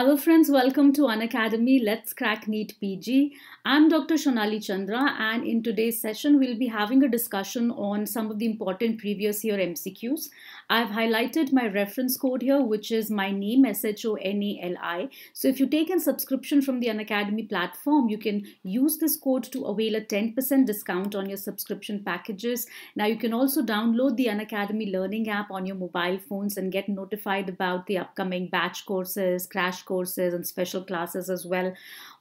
Hello friends, welcome to An Academy Let's Crack Neat PG. I'm Dr. Shonali Chandra and in today's session we'll be having a discussion on some of the important previous year MCQs. I've highlighted my reference code here which is my name S-H-O-N-A-L-I. So if you take a subscription from the An Academy platform, you can use this code to avail a 10% discount on your subscription packages. Now you can also download the An Academy learning app on your mobile phones and get notified about the upcoming batch courses, crash courses and special classes as well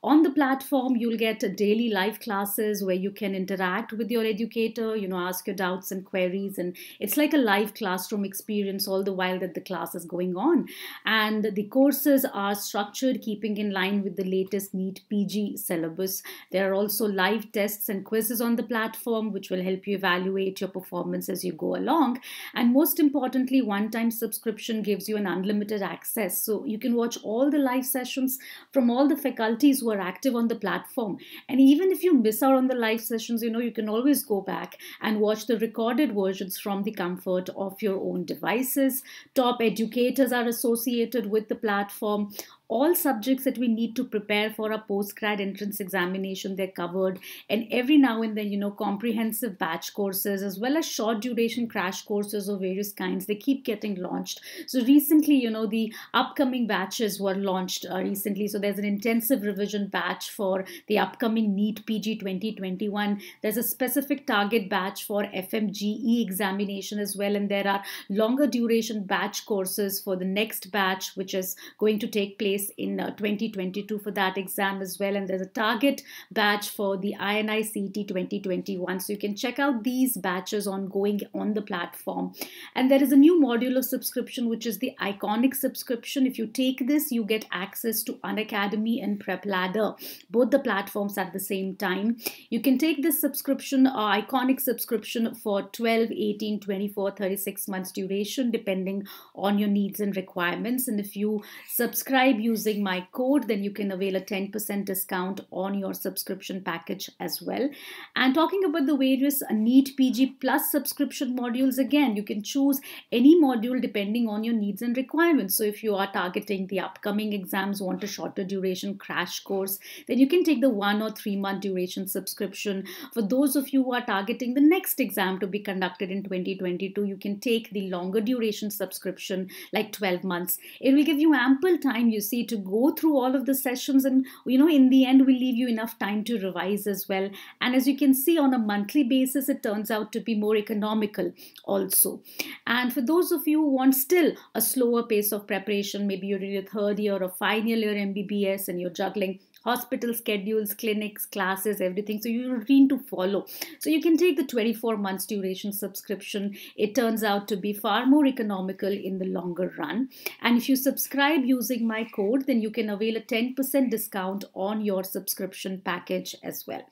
on the platform you'll get daily live classes where you can interact with your educator you know ask your doubts and queries and it's like a live classroom experience all the while that the class is going on and the courses are structured keeping in line with the latest neat pg syllabus there are also live tests and quizzes on the platform which will help you evaluate your performance as you go along and most importantly one time subscription gives you an unlimited access so you can watch all the live sessions from all the faculties are active on the platform. And even if you miss out on the live sessions, you know, you can always go back and watch the recorded versions from the comfort of your own devices. Top educators are associated with the platform all subjects that we need to prepare for a postgrad entrance examination they're covered and every now and then you know comprehensive batch courses as well as short duration crash courses of various kinds they keep getting launched so recently you know the upcoming batches were launched uh, recently so there's an intensive revision batch for the upcoming NEET pg 2021 there's a specific target batch for fmge examination as well and there are longer duration batch courses for the next batch which is going to take place place in uh, 2022 for that exam as well. And there's a target batch for the INICT 2021. So you can check out these batches ongoing on the platform. And there is a new module of subscription, which is the iconic subscription. If you take this, you get access to Unacademy and Prep Ladder, both the platforms at the same time. You can take this subscription or uh, iconic subscription for 12, 18, 24, 36 months duration, depending on your needs and requirements. And if you subscribe, you using my code, then you can avail a 10% discount on your subscription package as well. And talking about the various NEET PG Plus subscription modules, again, you can choose any module depending on your needs and requirements. So if you are targeting the upcoming exams, want a shorter duration crash course, then you can take the one or three month duration subscription. For those of you who are targeting the next exam to be conducted in 2022, you can take the longer duration subscription, like 12 months. It will give you ample time, you see to go through all of the sessions and you know in the end we leave you enough time to revise as well and as you can see on a monthly basis it turns out to be more economical also and for those of you who want still a slower pace of preparation maybe you're in your third year or final year mbbs and you're juggling hospital schedules, clinics, classes, everything. So you routine to follow. So you can take the 24 months duration subscription. It turns out to be far more economical in the longer run. And if you subscribe using my code, then you can avail a 10% discount on your subscription package as well.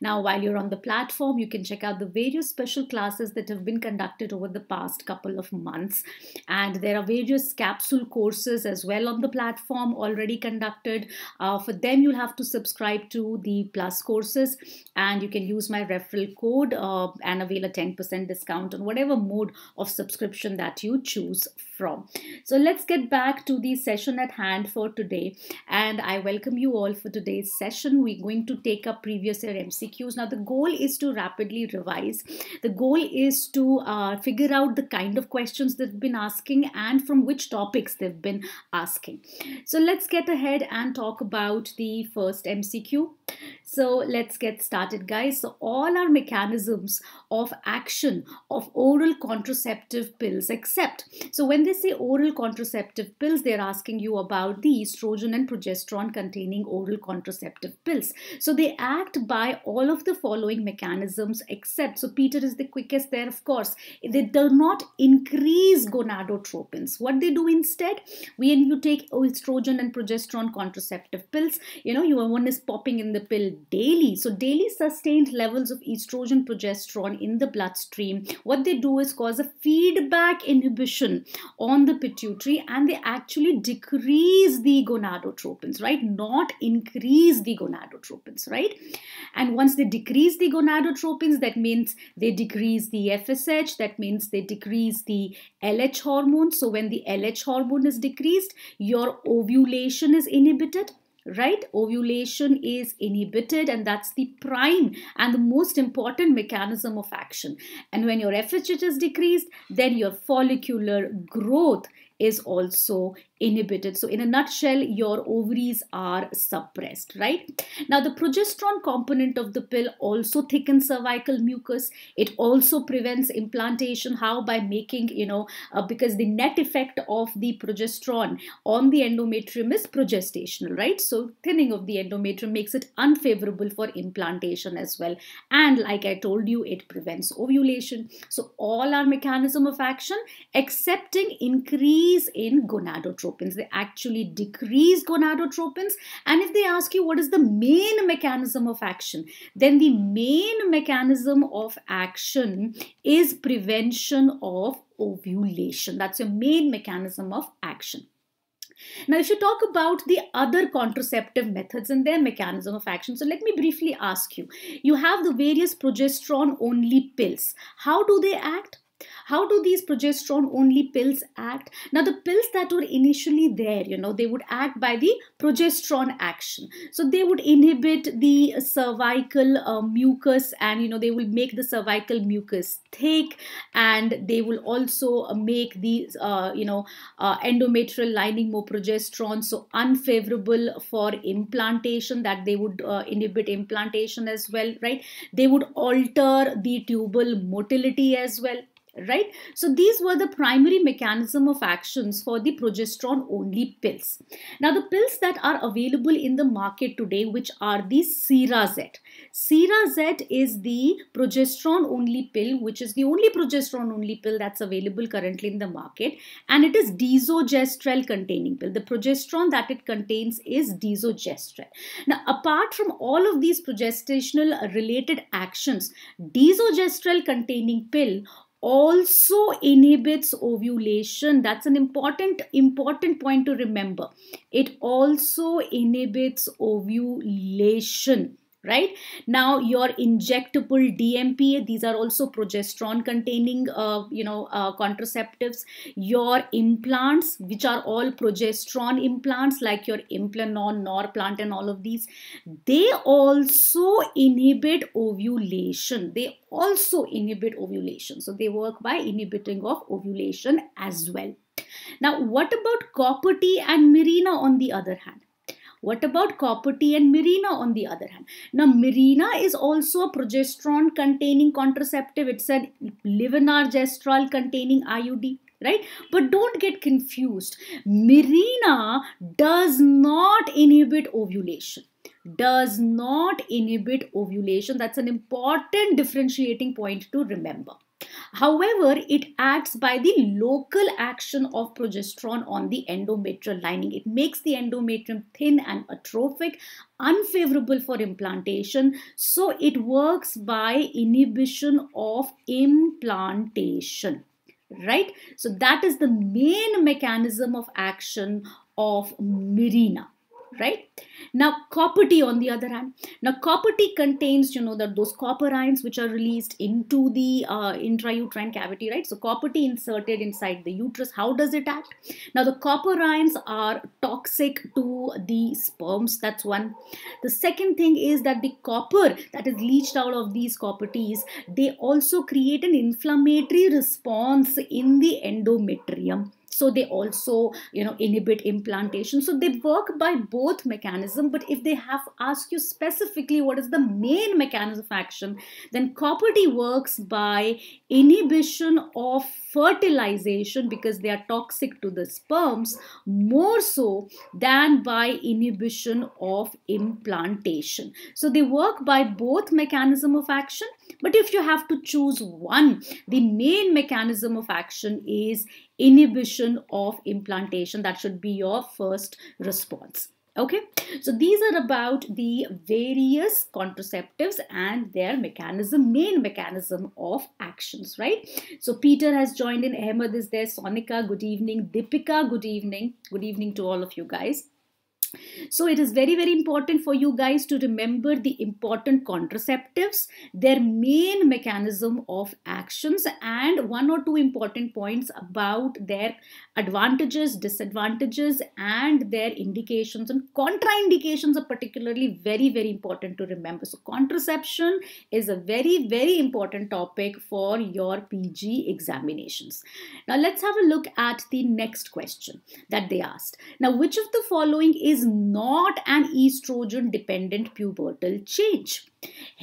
Now, while you're on the platform, you can check out the various special classes that have been conducted over the past couple of months. And there are various capsule courses as well on the platform already conducted. Uh, for them, you you'll have to subscribe to the plus courses and you can use my referral code uh, and avail a 10% discount on whatever mode of subscription that you choose from. So let's get back to the session at hand for today. And I welcome you all for today's session. We're going to take up previous year MCQs. Now, the goal is to rapidly revise. The goal is to uh, figure out the kind of questions they've been asking and from which topics they've been asking. So let's get ahead and talk about the first MCQ. So let's get started, guys. So, all our mechanisms of action of oral contraceptive pills, except so when they say oral contraceptive pills, they're asking you about the estrogen and progesterone containing oral contraceptive pills. So, they act by all of the following mechanisms, except so Peter is the quickest there, of course. They do not increase gonadotropins. What they do instead, when you take estrogen and progesterone contraceptive pills, you know, your one is popping in the pill daily. So, daily sustained levels of estrogen progesterone in the bloodstream, what they do is cause a feedback inhibition on the pituitary and they actually decrease the gonadotropins, right? Not increase the gonadotropins, right? And once they decrease the gonadotropins, that means they decrease the FSH, that means they decrease the LH hormone. So, when the LH hormone is decreased, your ovulation is inhibited right ovulation is inhibited and that's the prime and the most important mechanism of action and when your FHH is decreased then your follicular growth is also inhibited. So in a nutshell, your ovaries are suppressed, right? Now the progesterone component of the pill also thickens cervical mucus. It also prevents implantation. How? By making, you know, uh, because the net effect of the progesterone on the endometrium is progestational, right? So thinning of the endometrium makes it unfavorable for implantation as well. And like I told you, it prevents ovulation. So all our mechanism of action, excepting increase in gonadotropin gonadotropins. They actually decrease gonadotropins. And if they ask you what is the main mechanism of action, then the main mechanism of action is prevention of ovulation. That's your main mechanism of action. Now, if you talk about the other contraceptive methods and their mechanism of action, so let me briefly ask you. You have the various progesterone only pills. How do they act? How do these progesterone only pills act? Now, the pills that were initially there, you know, they would act by the progesterone action. So, they would inhibit the cervical uh, mucus and, you know, they will make the cervical mucus thick and they will also uh, make the, uh, you know, uh, endometrial lining more progesterone. So, unfavorable for implantation that they would uh, inhibit implantation as well, right? They would alter the tubal motility as well right so these were the primary mechanism of actions for the progesterone only pills now the pills that are available in the market today which are the cerazet cerazet is the progesterone only pill which is the only progesterone only pill that's available currently in the market and it is desogestrel containing pill the progesterone that it contains is desogestrel now apart from all of these progestational related actions desogestrel containing pill also inhibits ovulation that's an important important point to remember it also inhibits ovulation right now your injectable dmpa these are also progesterone containing uh, you know uh, contraceptives your implants which are all progesterone implants like your implanon norplant and all of these they also inhibit ovulation they also inhibit ovulation so they work by inhibiting of ovulation as well now what about copper t and mirena on the other hand what about copper T and Mirena on the other hand? Now, Mirena is also a progesterone containing contraceptive. It's a levonorgestrel containing IUD right but don't get confused mirena does not inhibit ovulation does not inhibit ovulation that's an important differentiating point to remember However, it acts by the local action of progesterone on the endometrial lining. It makes the endometrium thin and atrophic, unfavorable for implantation. So it works by inhibition of implantation right so that is the main mechanism of action of mirena right? Now, copper tea on the other hand, now copper tea contains, you know, that those copper ions which are released into the uh, intrauterine cavity, right? So, copper tea inserted inside the uterus. How does it act? Now, the copper ions are toxic to the sperms. That's one. The second thing is that the copper that is leached out of these teas, they also create an inflammatory response in the endometrium so they also you know inhibit implantation so they work by both mechanism but if they have asked you specifically what is the main mechanism of action then copper d works by inhibition of fertilization because they are toxic to the sperms more so than by inhibition of implantation. So they work by both mechanism of action but if you have to choose one, the main mechanism of action is inhibition of implantation. That should be your first response. Okay, so these are about the various contraceptives and their mechanism, main mechanism of actions, right? So Peter has joined in, Ahmed is there, Sonika, good evening, Dipika, good evening, good evening to all of you guys. So it is very, very important for you guys to remember the important contraceptives, their main mechanism of actions, and one or two important points about their advantages, disadvantages, and their indications and contraindications are particularly very, very important to remember. So contraception is a very, very important topic for your PG examinations. Now let's have a look at the next question that they asked. Now, which of the following is is not an estrogen dependent pubertal change.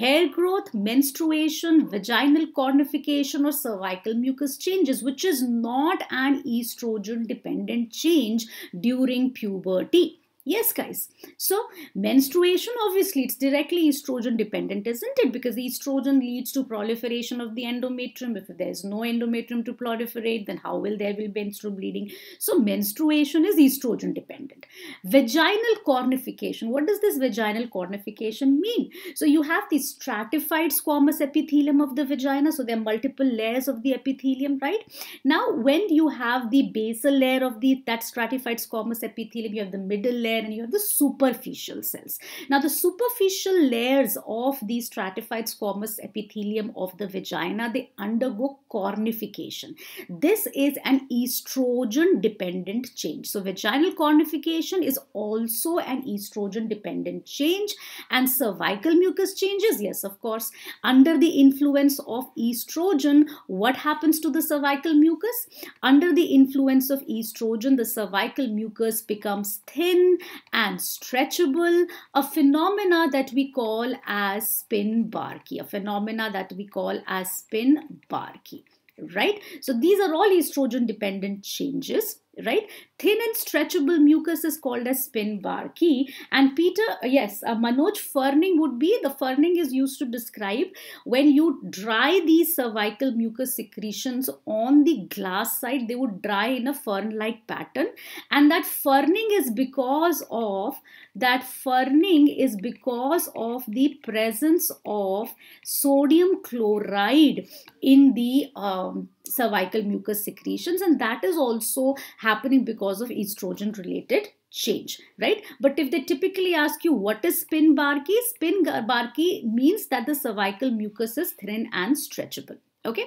Hair growth, menstruation, vaginal cornification, or cervical mucus changes, which is not an estrogen dependent change during puberty. Yes, guys. So menstruation, obviously, it's directly estrogen dependent, isn't it? Because estrogen leads to proliferation of the endometrium. If there's no endometrium to proliferate, then how will there be menstrual bleeding? So menstruation is estrogen dependent. Vaginal cornification. What does this vaginal cornification mean? So you have the stratified squamous epithelium of the vagina. So there are multiple layers of the epithelium, right? Now, when you have the basal layer of the that stratified squamous epithelium, you have the middle layer layer and you have the superficial cells. Now, the superficial layers of these stratified squamous epithelium of the vagina, they undergo cornification. This is an estrogen dependent change. So vaginal cornification is also an estrogen dependent change and cervical mucus changes, yes of course, under the influence of estrogen, what happens to the cervical mucus? Under the influence of estrogen, the cervical mucus becomes thin and stretchable, a phenomena that we call as spin barky, a phenomena that we call as spin barky right? So these are all estrogen dependent changes right thin and stretchable mucus is called as key. and peter yes uh, manoj ferning would be the ferning is used to describe when you dry these cervical mucus secretions on the glass side they would dry in a fern like pattern and that ferning is because of that ferning is because of the presence of sodium chloride in the um, cervical mucus secretions and that is also happening because of estrogen related change right but if they typically ask you what is spin barki spin barki means that the cervical mucus is thin and stretchable okay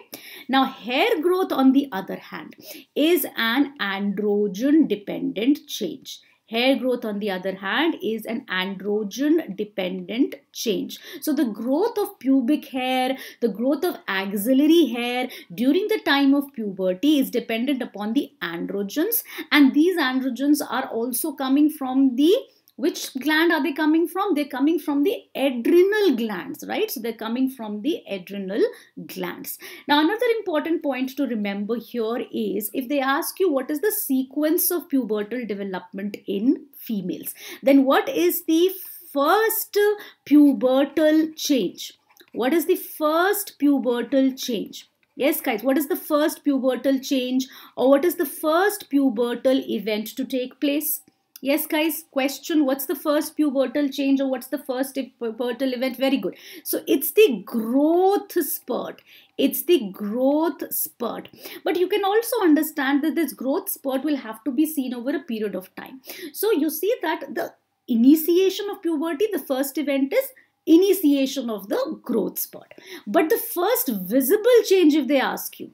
now hair growth on the other hand is an androgen dependent change Hair growth, on the other hand, is an androgen dependent change. So, the growth of pubic hair, the growth of axillary hair during the time of puberty is dependent upon the androgens, and these androgens are also coming from the which gland are they coming from they're coming from the adrenal glands right so they're coming from the adrenal glands now another important point to remember here is if they ask you what is the sequence of pubertal development in females then what is the first pubertal change what is the first pubertal change Yes, guys, what is the first pubertal change or what is the first pubertal event to take place? Yes, guys, question what's the first pubertal change or what's the first pubertal event? Very good. So it's the growth spurt. It's the growth spurt. But you can also understand that this growth spurt will have to be seen over a period of time. So you see that the initiation of puberty, the first event is initiation of the growth spurt. But the first visible change, if they ask you,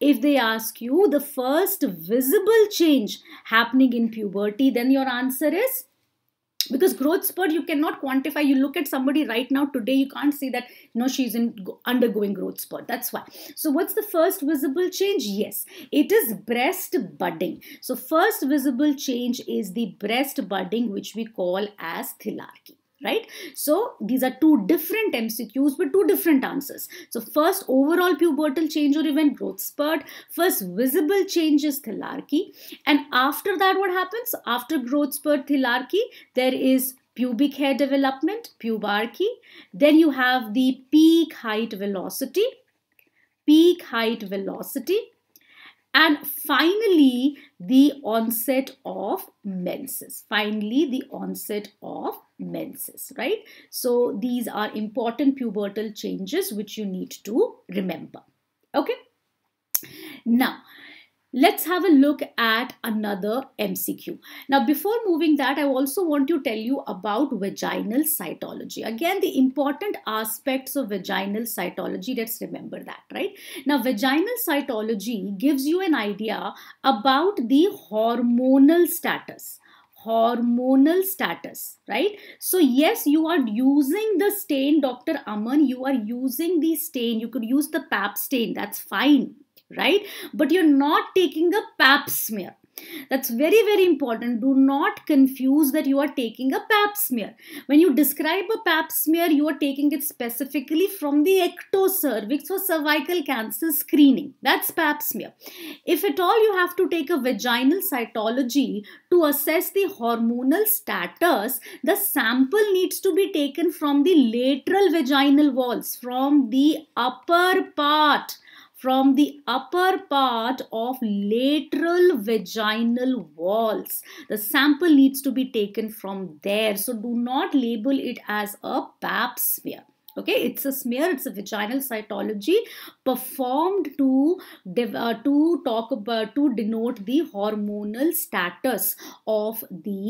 if they ask you the first visible change happening in puberty, then your answer is because growth spurt you cannot quantify you look at somebody right now today you can't see that you know she's in undergoing growth spurt that's why so what's the first visible change yes it is breast budding so first visible change is the breast budding which we call as thilaki right so these are two different mcqs with two different answers so first overall pubertal change or event growth spurt first visible change is thalarchy and after that what happens after growth spurt thalarchy there is pubic hair development pubarchy then you have the peak height velocity peak height velocity and finally, the onset of menses. Finally, the onset of menses, right? So these are important pubertal changes which you need to remember. Okay. Now, Let's have a look at another MCQ. Now, before moving that, I also want to tell you about vaginal cytology. Again, the important aspects of vaginal cytology, let's remember that, right? Now, vaginal cytology gives you an idea about the hormonal status hormonal status right so yes you are using the stain dr aman you are using the stain you could use the pap stain that's fine right? But you're not taking a pap smear. That's very, very important. Do not confuse that you are taking a pap smear. When you describe a pap smear, you are taking it specifically from the ectocervix for cervical cancer screening. That's pap smear. If at all you have to take a vaginal cytology to assess the hormonal status, the sample needs to be taken from the lateral vaginal walls, from the upper part from the upper part of lateral vaginal walls. The sample needs to be taken from there. So do not label it as a pap smear okay it's a smear it's a vaginal cytology performed to uh, to talk about to denote the hormonal status of the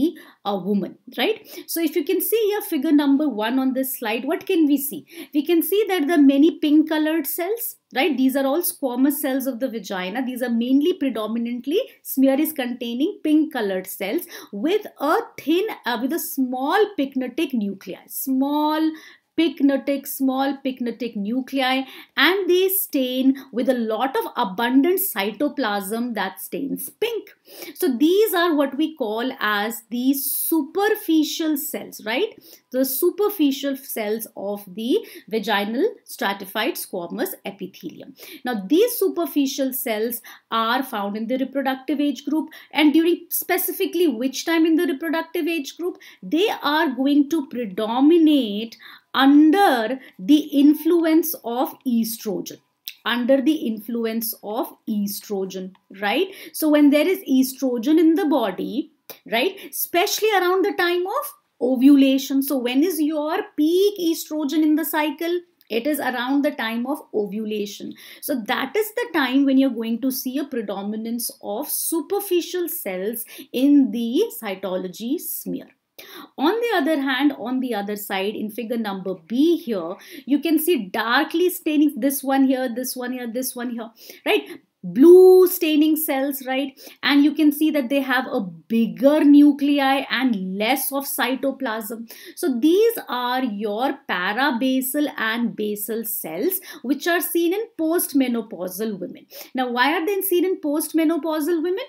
uh, woman right so if you can see here figure number 1 on this slide what can we see we can see that the many pink colored cells right these are all squamous cells of the vagina these are mainly predominantly smear is containing pink colored cells with a thin uh, with a small pignatic nuclei small pignotic, small pignotic nuclei, and they stain with a lot of abundant cytoplasm that stains pink. So these are what we call as the superficial cells, right? The superficial cells of the vaginal stratified squamous epithelium. Now these superficial cells are found in the reproductive age group and during specifically which time in the reproductive age group? They are going to predominate under the influence of estrogen under the influence of estrogen right so when there is estrogen in the body right especially around the time of ovulation so when is your peak estrogen in the cycle it is around the time of ovulation so that is the time when you're going to see a predominance of superficial cells in the cytology smear on the other hand, on the other side, in figure number B here, you can see darkly staining this one here, this one here, this one here, right? blue staining cells right and you can see that they have a bigger nuclei and less of cytoplasm so these are your parabasal and basal cells which are seen in postmenopausal women now why are they seen in postmenopausal women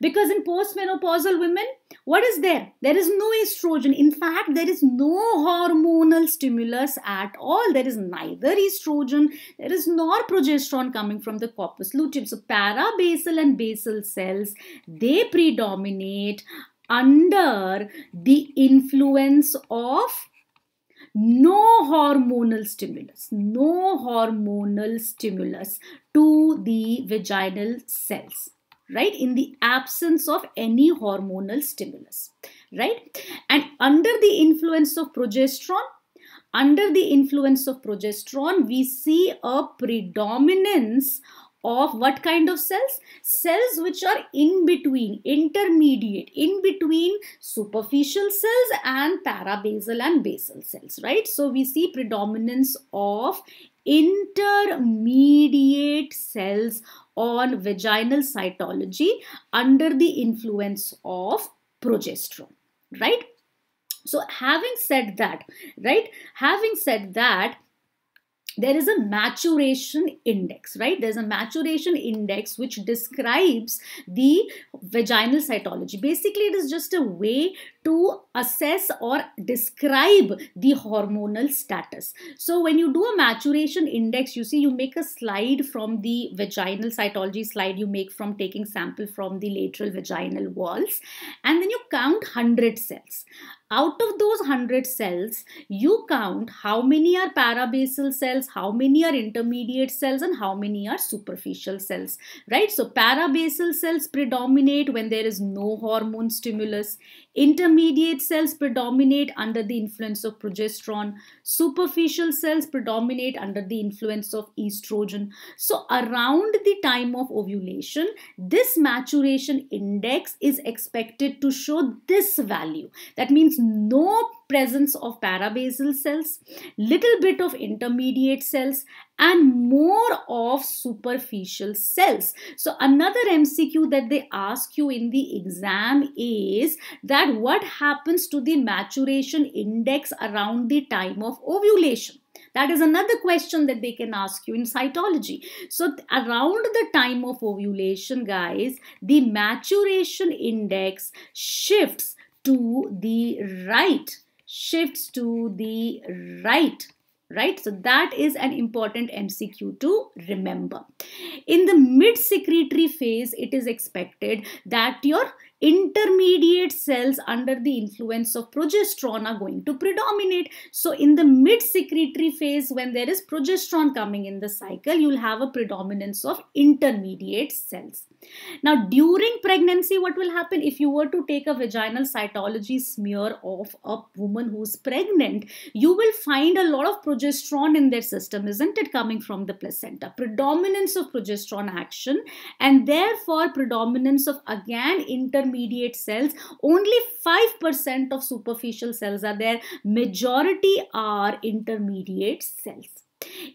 because in postmenopausal women, what is there? There is no estrogen. In fact, there is no hormonal stimulus at all. There is neither estrogen, there is nor progesterone coming from the corpus luteum. So parabasal and basal cells, they predominate under the influence of no hormonal stimulus, no hormonal stimulus to the vaginal cells right in the absence of any hormonal stimulus right and under the influence of progesterone under the influence of progesterone we see a predominance of what kind of cells? Cells which are in between, intermediate, in between superficial cells and parabasal and basal cells, right? So we see predominance of intermediate cells on vaginal cytology under the influence of progesterone, right? So having said that, right, having said that, there is a maturation index, right? There's a maturation index which describes the vaginal cytology. Basically, it is just a way to assess or describe the hormonal status. So when you do a maturation index, you see you make a slide from the vaginal cytology slide you make from taking sample from the lateral vaginal walls and then you count 100 cells out of those 100 cells you count how many are parabasal cells how many are intermediate cells and how many are superficial cells right so parabasal cells predominate when there is no hormone stimulus Intermediate cells predominate under the influence of progesterone. Superficial cells predominate under the influence of estrogen. So around the time of ovulation, this maturation index is expected to show this value. That means no presence of parabasal cells, little bit of intermediate cells and more of superficial cells. So another MCQ that they ask you in the exam is that what happens to the maturation index around the time of ovulation? That is another question that they can ask you in cytology. So around the time of ovulation, guys, the maturation index shifts to the right shifts to the right right so that is an important mcq to remember in the mid secretory phase it is expected that your intermediate cells under the influence of progesterone are going to predominate. So in the mid secretory phase when there is progesterone coming in the cycle, you'll have a predominance of intermediate cells. Now during pregnancy, what will happen if you were to take a vaginal cytology smear of a woman who's pregnant, you will find a lot of progesterone in their system, isn't it, coming from the placenta? Predominance of progesterone action and therefore predominance of again intermediate intermediate cells only 5% of superficial cells are there majority are intermediate cells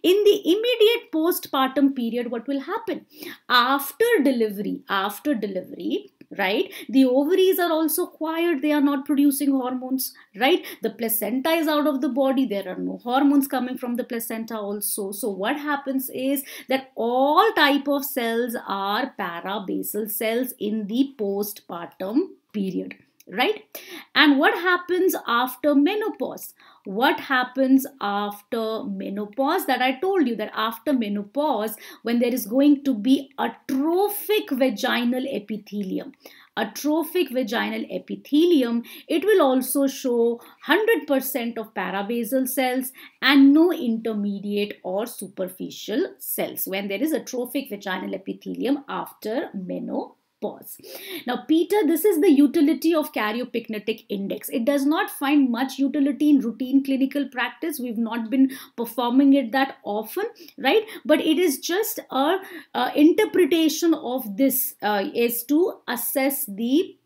in the immediate postpartum period what will happen after delivery after delivery right the ovaries are also quiet they are not producing hormones right the placenta is out of the body there are no hormones coming from the placenta also so what happens is that all type of cells are parabasal cells in the postpartum period right? And what happens after menopause? What happens after menopause that I told you that after menopause, when there is going to be atrophic vaginal epithelium, atrophic vaginal epithelium, it will also show 100% of parabasal cells and no intermediate or superficial cells when there is atrophic vaginal epithelium after menopause pause. Now, Peter, this is the utility of karyopycnotic index. It does not find much utility in routine clinical practice. We've not been performing it that often, right? But it is just a, a interpretation of this uh, is to assess the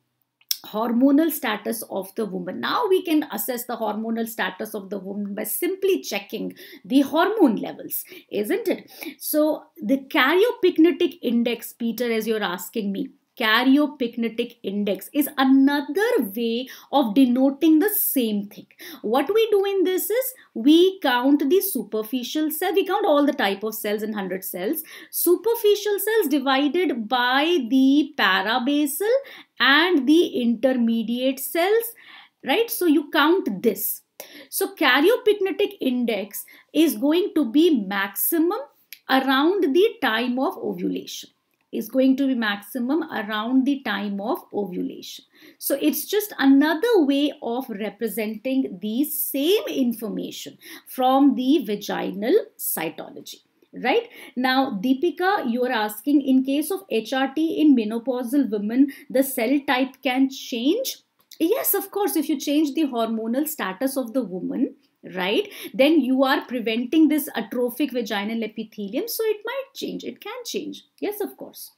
hormonal status of the woman. Now we can assess the hormonal status of the woman by simply checking the hormone levels, isn't it? So the karyopycnotic index, Peter, as you're asking me, karyopycnotic index is another way of denoting the same thing. What we do in this is we count the superficial cell. We count all the type of cells in 100 cells. Superficial cells divided by the parabasal and the intermediate cells. Right? So you count this. So karyopycnotic index is going to be maximum around the time of ovulation is going to be maximum around the time of ovulation. So it's just another way of representing the same information from the vaginal cytology right now deepika you are asking in case of hrt in menopausal women the cell type can change yes of course if you change the hormonal status of the woman right then you are preventing this atrophic vaginal epithelium so it might change it can change yes of course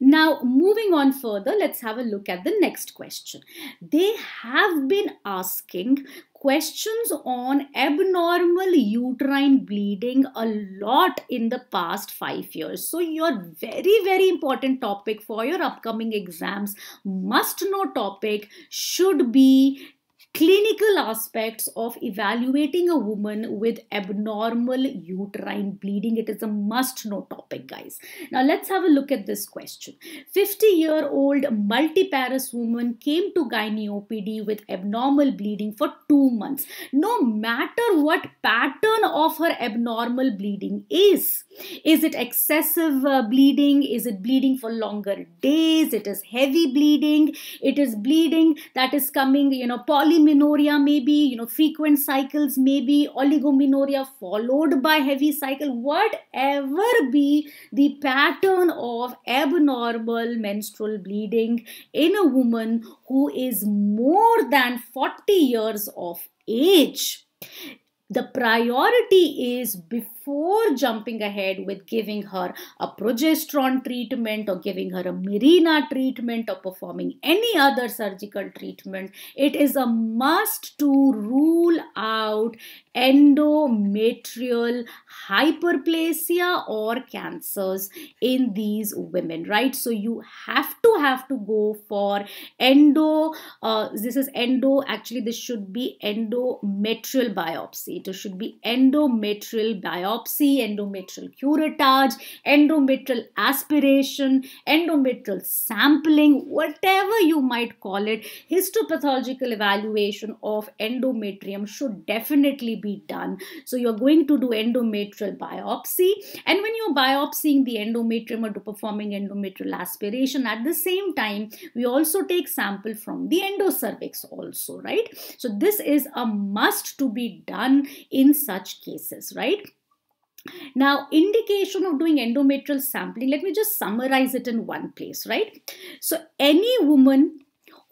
now moving on further let's have a look at the next question they have been asking questions on abnormal uterine bleeding a lot in the past 5 years so your very very important topic for your upcoming exams must know topic should be clinical aspects of evaluating a woman with abnormal uterine bleeding. It is a must know topic, guys. Now, let's have a look at this question. 50 year old multiparous woman came to gynae with abnormal bleeding for two months. No matter what pattern of her abnormal bleeding is, is it excessive uh, bleeding? Is it bleeding for longer days? It is heavy bleeding. It is bleeding that is coming, you know, poly polymenorrhea maybe you know frequent cycles maybe oligomenorrhea followed by heavy cycle whatever be the pattern of abnormal menstrual bleeding in a woman who is more than 40 years of age the priority is before before jumping ahead with giving her a progesterone treatment or giving her a mirena treatment or performing any other surgical treatment, it is a must to rule out endometrial hyperplasia or cancers in these women, right? So you have to have to go for endo, uh, this is endo, actually this should be endometrial biopsy. It should be endometrial biopsy biopsy, endometrial curettage, endometrial aspiration, endometrial sampling, whatever you might call it, histopathological evaluation of endometrium should definitely be done. So you're going to do endometrial biopsy, and when you're biopsying the endometrium or performing endometrial aspiration, at the same time, we also take sample from the endocervix also, right? So this is a must to be done in such cases, right? Now, indication of doing endometrial sampling, let me just summarize it in one place, right? So, any woman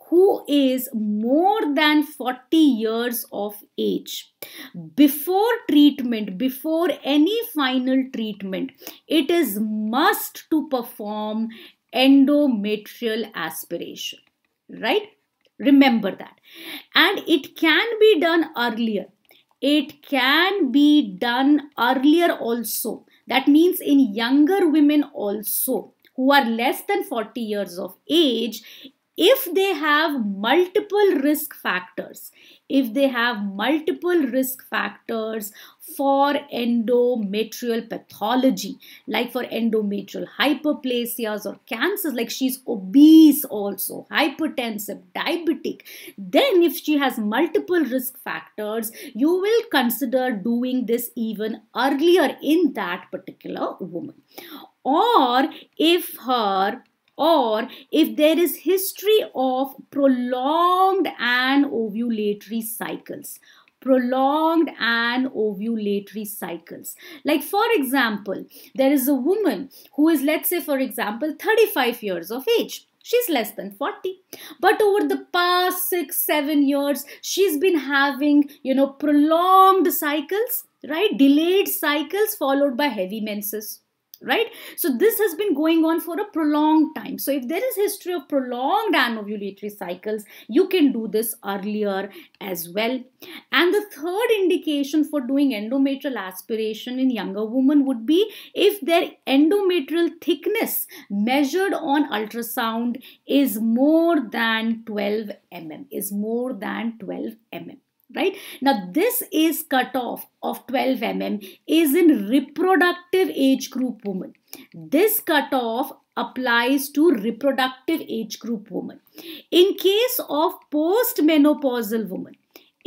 who is more than 40 years of age before treatment before any final treatment it is must to perform endometrial aspiration right remember that and it can be done earlier it can be done earlier also. That means in younger women also who are less than 40 years of age, if they have multiple risk factors if they have multiple risk factors for endometrial pathology like for endometrial hyperplasias or cancers like she's obese also hypertensive diabetic then if she has multiple risk factors you will consider doing this even earlier in that particular woman or if her or if there is history of prolonged and ovulatory cycles prolonged and ovulatory cycles. Like for example, there is a woman who is let's say for example 35 years of age. She's less than 40. But over the past six, seven years, she's been having, you know, prolonged cycles, right? Delayed cycles followed by heavy menses right so this has been going on for a prolonged time so if there is history of prolonged anovulatory cycles you can do this earlier as well and the third indication for doing endometrial aspiration in younger women would be if their endometrial thickness measured on ultrasound is more than 12 mm is more than 12 mm right now this is cutoff of 12 mm is in reproductive age group women this cutoff applies to reproductive age group women in case of postmenopausal women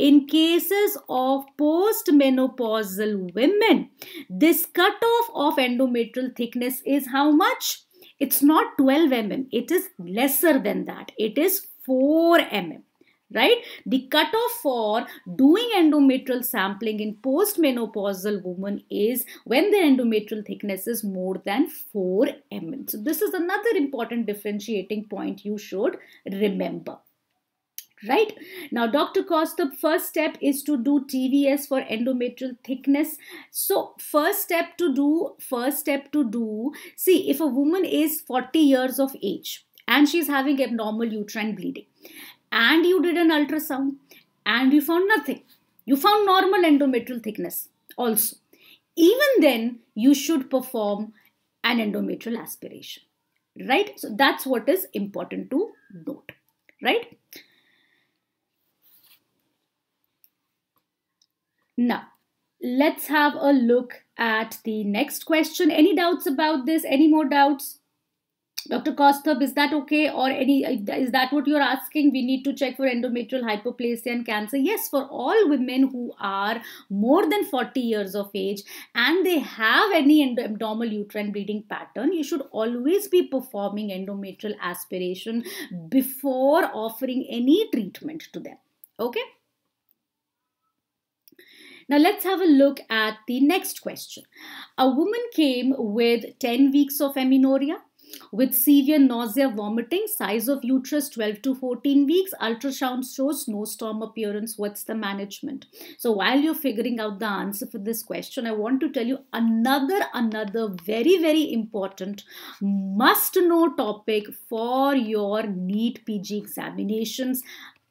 in cases of postmenopausal women, this cutoff of endometrial thickness is how much? It's not 12 mm. It is lesser than that. It is 4 mm right? The cutoff for doing endometrial sampling in postmenopausal women is when the endometrial thickness is more than 4 mm. So this is another important differentiating point you should remember right now dr cause the first step is to do tvs for endometrial thickness so first step to do first step to do see if a woman is 40 years of age and she's having abnormal uterine bleeding and you did an ultrasound and you found nothing. You found normal endometrial thickness also. Even then, you should perform an endometrial aspiration, right? So that's what is important to note, right? Now, let's have a look at the next question. Any doubts about this? Any more doubts? Dr. Kosthub, is that okay? Or any is that what you're asking? We need to check for endometrial hypoplasia and cancer. Yes, for all women who are more than 40 years of age and they have any abdominal uterine bleeding pattern, you should always be performing endometrial aspiration before offering any treatment to them. Okay. Now let's have a look at the next question. A woman came with 10 weeks of amenorrhea with severe nausea, vomiting, size of uterus 12 to 14 weeks, ultrasound shows no storm appearance. What's the management? So while you're figuring out the answer for this question, I want to tell you another, another very, very important must know topic for your NEET PG examinations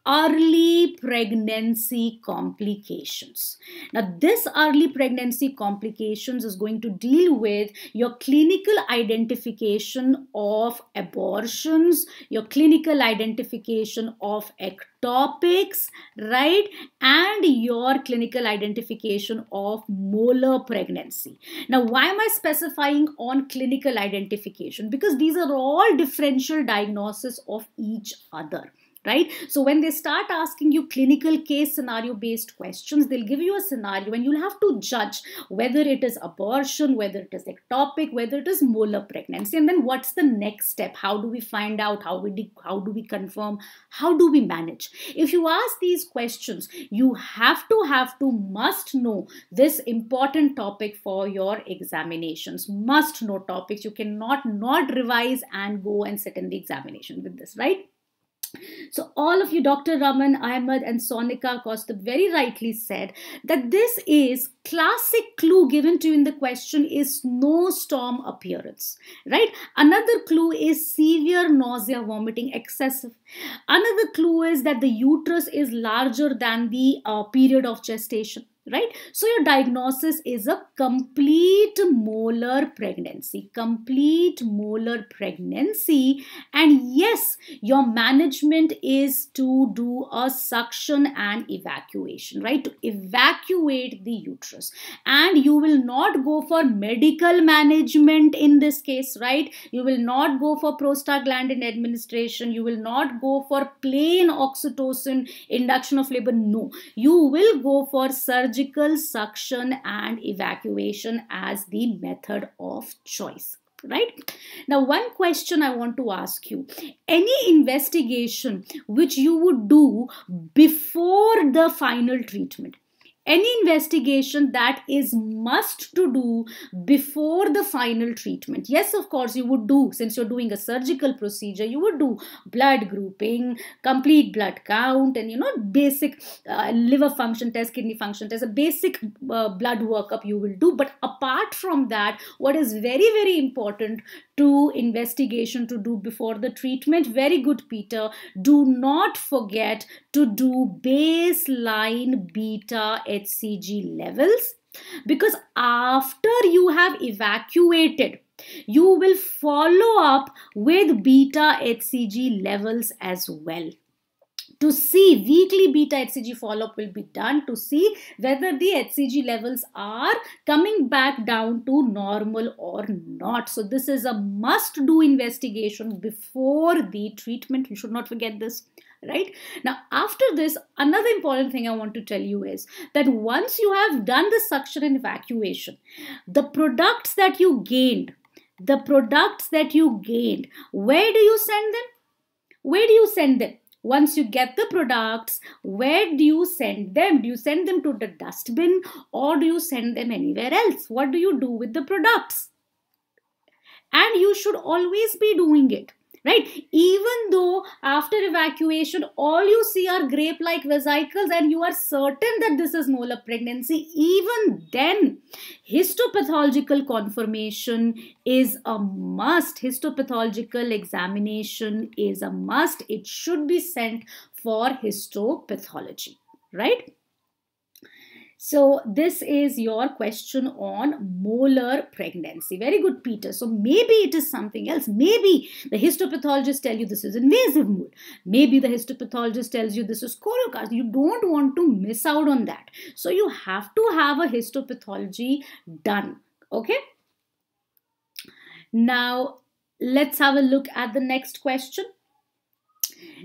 early pregnancy complications. Now, this early pregnancy complications is going to deal with your clinical identification of abortions, your clinical identification of ectopics, right? And your clinical identification of molar pregnancy. Now, why am I specifying on clinical identification? Because these are all differential diagnosis of each other right? So when they start asking you clinical case scenario based questions, they'll give you a scenario and you'll have to judge whether it is abortion, whether it is ectopic, whether it is molar pregnancy, and then what's the next step? How do we find out? How we how do we confirm? How do we manage? If you ask these questions, you have to have to must know this important topic for your examinations. Must know topics. You cannot not revise and go and sit in the examination with this, right? So, all of you, Dr. Raman, Ahmed, and Sonika Kostub, very rightly said that this is classic clue given to you in the question is no storm appearance, right? Another clue is severe nausea, vomiting, excessive. Another clue is that the uterus is larger than the uh, period of gestation right so your diagnosis is a complete molar pregnancy complete molar pregnancy and yes your management is to do a suction and evacuation right to evacuate the uterus and you will not go for medical management in this case right you will not go for prostaglandin administration you will not go for plain oxytocin induction of labor no you will go for surgery surgical suction and evacuation as the method of choice right now one question i want to ask you any investigation which you would do before the final treatment any investigation that is must to do before the final treatment yes of course you would do since you're doing a surgical procedure you would do blood grouping complete blood count and you know basic uh, liver function test kidney function test a basic uh, blood workup you will do but apart from that what is very very important to investigation to do before the treatment. Very good, Peter. Do not forget to do baseline beta HCG levels because after you have evacuated, you will follow up with beta HCG levels as well to see weekly beta HCG follow-up will be done to see whether the HCG levels are coming back down to normal or not. So this is a must-do investigation before the treatment. You should not forget this right now after this another important thing i want to tell you is that once you have done the suction and evacuation the products that you gained the products that you gained where do you send them where do you send them once you get the products where do you send them do you send them to the dustbin or do you send them anywhere else what do you do with the products and you should always be doing it right even though after evacuation all you see are grape like vesicles and you are certain that this is molar pregnancy even then histopathological confirmation is a must histopathological examination is a must it should be sent for histopathology right so this is your question on molar pregnancy. Very good, Peter. So maybe it is something else. Maybe the histopathologist tell you this is invasive mole. Maybe the histopathologist tells you this is choriocarcinoma. You don't want to miss out on that. So you have to have a histopathology done. Okay. Now let's have a look at the next question.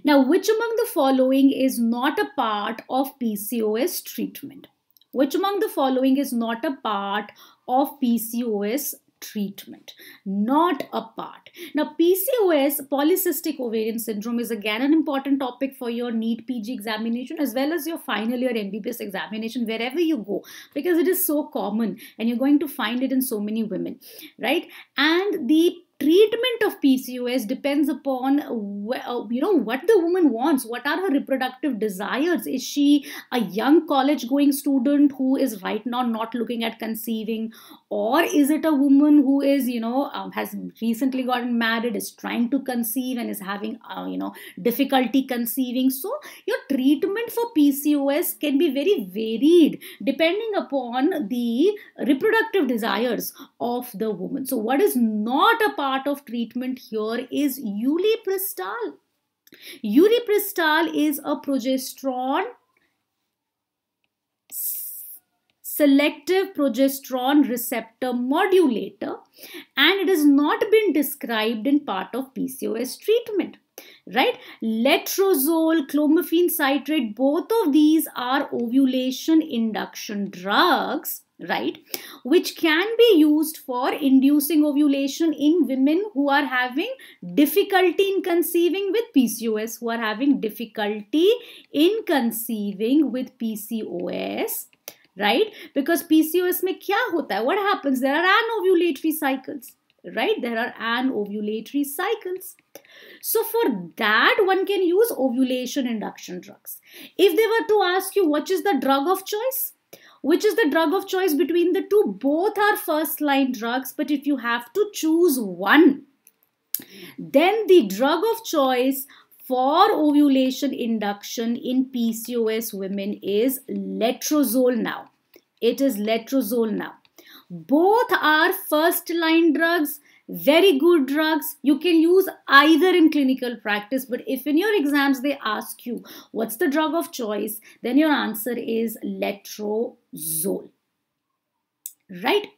Now, which among the following is not a part of PCOS treatment? Which among the following is not a part of PCOS treatment? Not a part. Now, PCOS, polycystic ovarian syndrome, is again an important topic for your NEET PG examination as well as your final year MBBS examination, wherever you go, because it is so common and you're going to find it in so many women, right? And the treatment of PCOS depends upon uh, you know what the woman wants what are her reproductive desires is she a young college going student who is right now not looking at conceiving or is it a woman who is you know um, has recently gotten married is trying to conceive and is having uh, you know difficulty conceiving so your treatment for PCOS can be very varied depending upon the reproductive desires of the woman so what is not a part part of treatment here is ulipristal. Ulipristal is a progesterone selective progesterone receptor modulator and it has not been described in part of PCOS treatment right? Letrozole, clomiphene citrate, both of these are ovulation induction drugs right which can be used for inducing ovulation in women who are having difficulty in conceiving with PCOS who are having difficulty in conceiving with PCOS right because PCOS mein kya hota hai what happens there are anovulatory cycles right there are an ovulatory cycles so for that one can use ovulation induction drugs if they were to ask you which is the drug of choice which is the drug of choice between the two both are first line drugs but if you have to choose one then the drug of choice for ovulation induction in PCOS women is letrozole now it is letrozole now both are first line drugs, very good drugs. You can use either in clinical practice, but if in your exams they ask you, what's the drug of choice, then your answer is letrozole right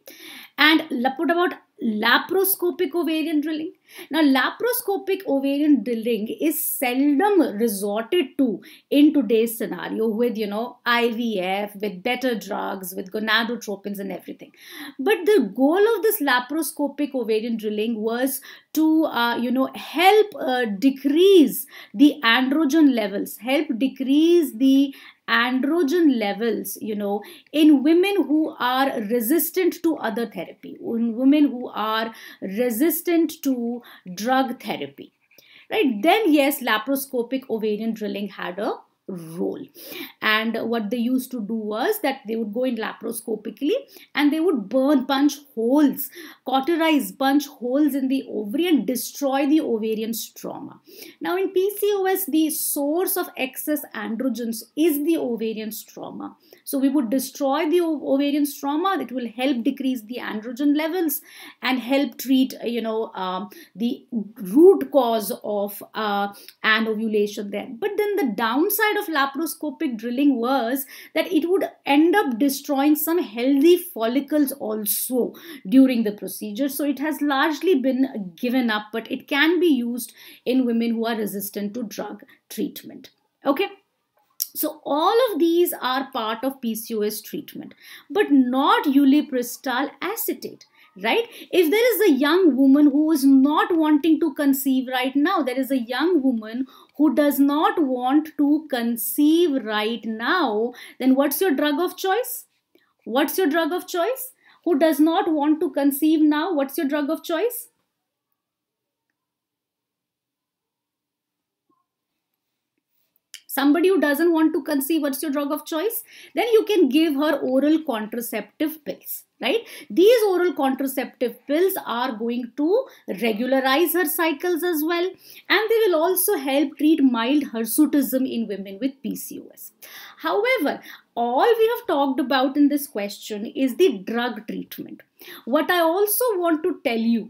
and what about laparoscopic ovarian drilling. Now, laparoscopic ovarian drilling is seldom resorted to in today's scenario with, you know, IVF, with better drugs, with gonadotropins and everything. But the goal of this laparoscopic ovarian drilling was to, uh, you know, help uh, decrease the androgen levels, help decrease the androgen levels, you know, in women who are resistant to other therapy, in women who are resistant to drug therapy right then yes laparoscopic ovarian drilling had a role and what they used to do was that they would go in laparoscopically and they would burn punch holes cauterize punch holes in the ovary and destroy the ovarian stroma now in pcos the source of excess androgens is the ovarian stroma so we would destroy the ovarian stroma It will help decrease the androgen levels and help treat you know um, the root cause of uh, an ovulation there but then the downside of laparoscopic drilling was that it would end up destroying some healthy follicles also during the procedure. So it has largely been given up, but it can be used in women who are resistant to drug treatment. Okay. So all of these are part of PCOS treatment, but not ulipristal acetate right if there is a young woman who is not wanting to conceive right now there is a young woman who does not want to conceive right now then what's your drug of choice what's your drug of choice who does not want to conceive now what's your drug of choice somebody who doesn't want to conceive what's your drug of choice then you can give her oral contraceptive pills right these oral contraceptive pills are going to regularize her cycles as well and they will also help treat mild hirsutism in women with pcos however all we have talked about in this question is the drug treatment what i also want to tell you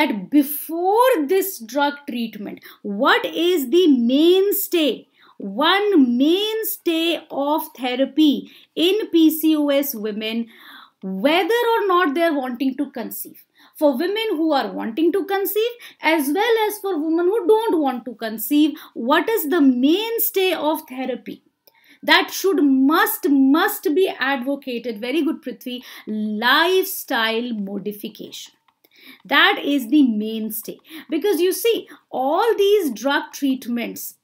that before this drug treatment what is the mainstay one mainstay of therapy in PCOS women, whether or not they're wanting to conceive. For women who are wanting to conceive, as well as for women who don't want to conceive, what is the mainstay of therapy? that should must must be advocated very good prithvi lifestyle modification that is the mainstay because you see all these drug treatments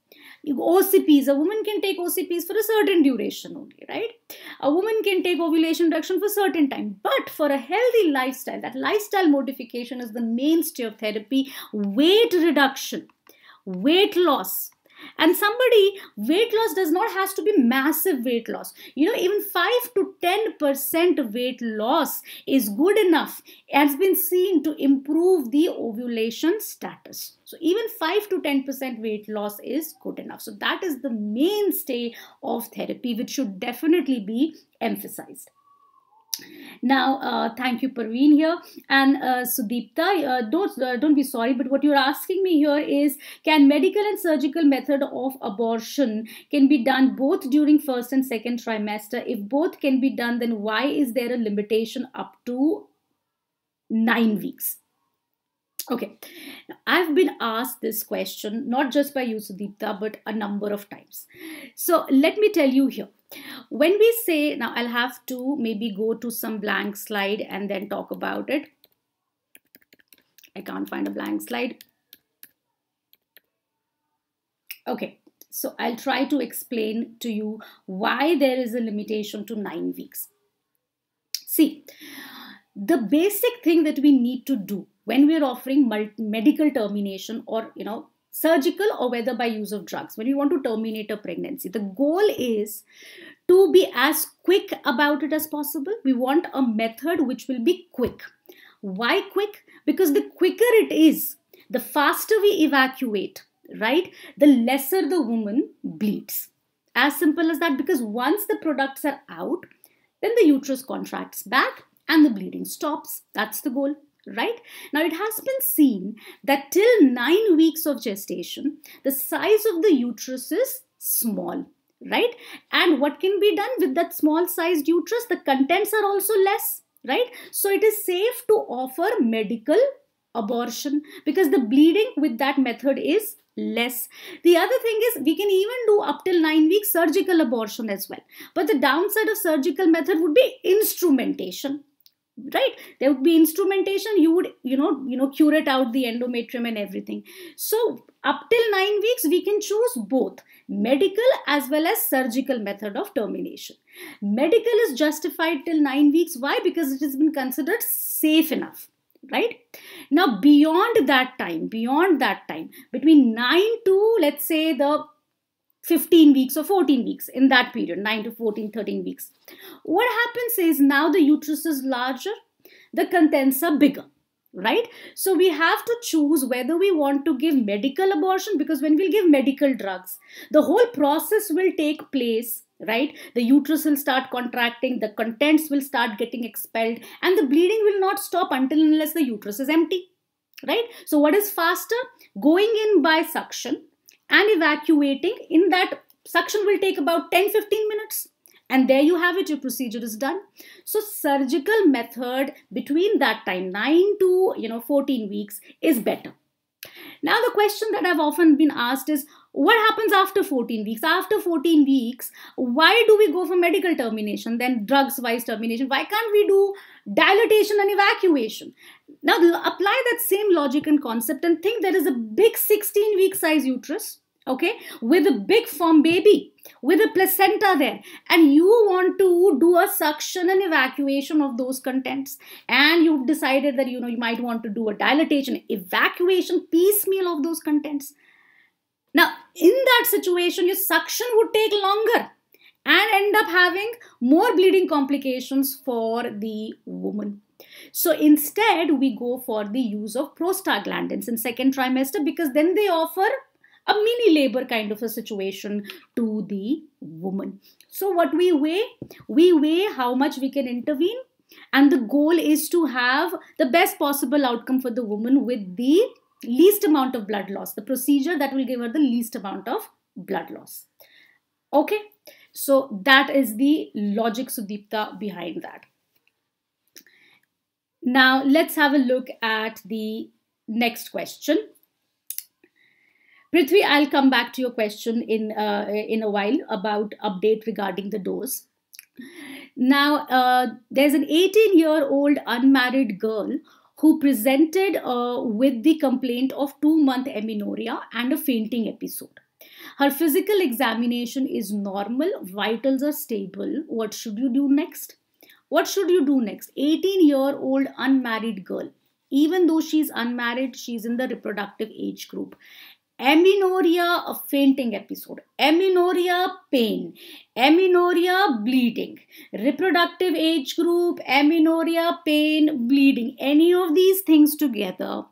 OCPs. A woman can take OCPs for a certain duration only, right? A woman can take ovulation reduction for a certain time. But for a healthy lifestyle, that lifestyle modification is the mainstay of therapy. Weight reduction, weight loss, and somebody weight loss does not has to be massive weight loss you know even 5 to 10% weight loss is good enough has been seen to improve the ovulation status so even 5 to 10% weight loss is good enough so that is the mainstay of therapy which should definitely be emphasized now, uh, thank you, Parveen here. And uh, Sudipta, uh, don't, uh, don't be sorry, but what you're asking me here is, can medical and surgical method of abortion can be done both during first and second trimester? If both can be done, then why is there a limitation up to nine weeks? Okay, I've been asked this question not just by you, Sudipta, but a number of times. So let me tell you here when we say, now I'll have to maybe go to some blank slide and then talk about it. I can't find a blank slide. Okay, so I'll try to explain to you why there is a limitation to nine weeks. See, the basic thing that we need to do when we are offering medical termination or you know surgical or whether by use of drugs when you want to terminate a pregnancy the goal is to be as quick about it as possible we want a method which will be quick why quick because the quicker it is the faster we evacuate right the lesser the woman bleeds as simple as that because once the products are out then the uterus contracts back and the bleeding stops that's the goal right? Now, it has been seen that till nine weeks of gestation, the size of the uterus is small, right? And what can be done with that small sized uterus? The contents are also less, right? So, it is safe to offer medical abortion because the bleeding with that method is less. The other thing is we can even do up till 9 weeks surgical abortion as well. But the downside of surgical method would be instrumentation, right there would be instrumentation you would you know you know curate out the endometrium and everything so up till 9 weeks we can choose both medical as well as surgical method of termination medical is justified till 9 weeks why because it has been considered safe enough right now beyond that time beyond that time between 9 to let's say the 15 weeks or 14 weeks in that period 9 to 14 13 weeks what happens is now the uterus is larger the contents are bigger right so we have to choose whether we want to give medical abortion because when we give medical drugs the whole process will take place right the uterus will start contracting the contents will start getting expelled and the bleeding will not stop until unless the uterus is empty right so what is faster going in by suction and evacuating in that suction will take about 10-15 minutes and there you have it your procedure is done so surgical method between that time 9 to you know 14 weeks is better now the question that i've often been asked is what happens after 14 weeks after 14 weeks why do we go for medical termination then drugs wise termination why can't we do dilatation and evacuation now apply that same logic and concept and think there is a big 16 week size uterus, okay, with a big form baby, with a placenta there, and you want to do a suction and evacuation of those contents, and you've decided that you know you might want to do a dilatation, evacuation, piecemeal of those contents. Now, in that situation, your suction would take longer and end up having more bleeding complications for the woman. So instead, we go for the use of prostaglandins in second trimester because then they offer a mini labor kind of a situation to the woman. So what we weigh? We weigh how much we can intervene and the goal is to have the best possible outcome for the woman with the least amount of blood loss, the procedure that will give her the least amount of blood loss. Okay, so that is the logic, Sudipta, behind that. Now let's have a look at the next question. Prithvi, I'll come back to your question in uh, in a while about update regarding the dose. Now, uh, there's an 18-year-old unmarried girl who presented uh, with the complaint of two-month amenorrhea and a fainting episode. Her physical examination is normal, vitals are stable. What should you do next? What should you do next? 18 year old unmarried girl. Even though she's unmarried, she's in the reproductive age group. Amenorrhea, a fainting episode. Amenorrhea, pain. Amenorrhea, bleeding. Reproductive age group, amenorrhea, pain, bleeding. Any of these things together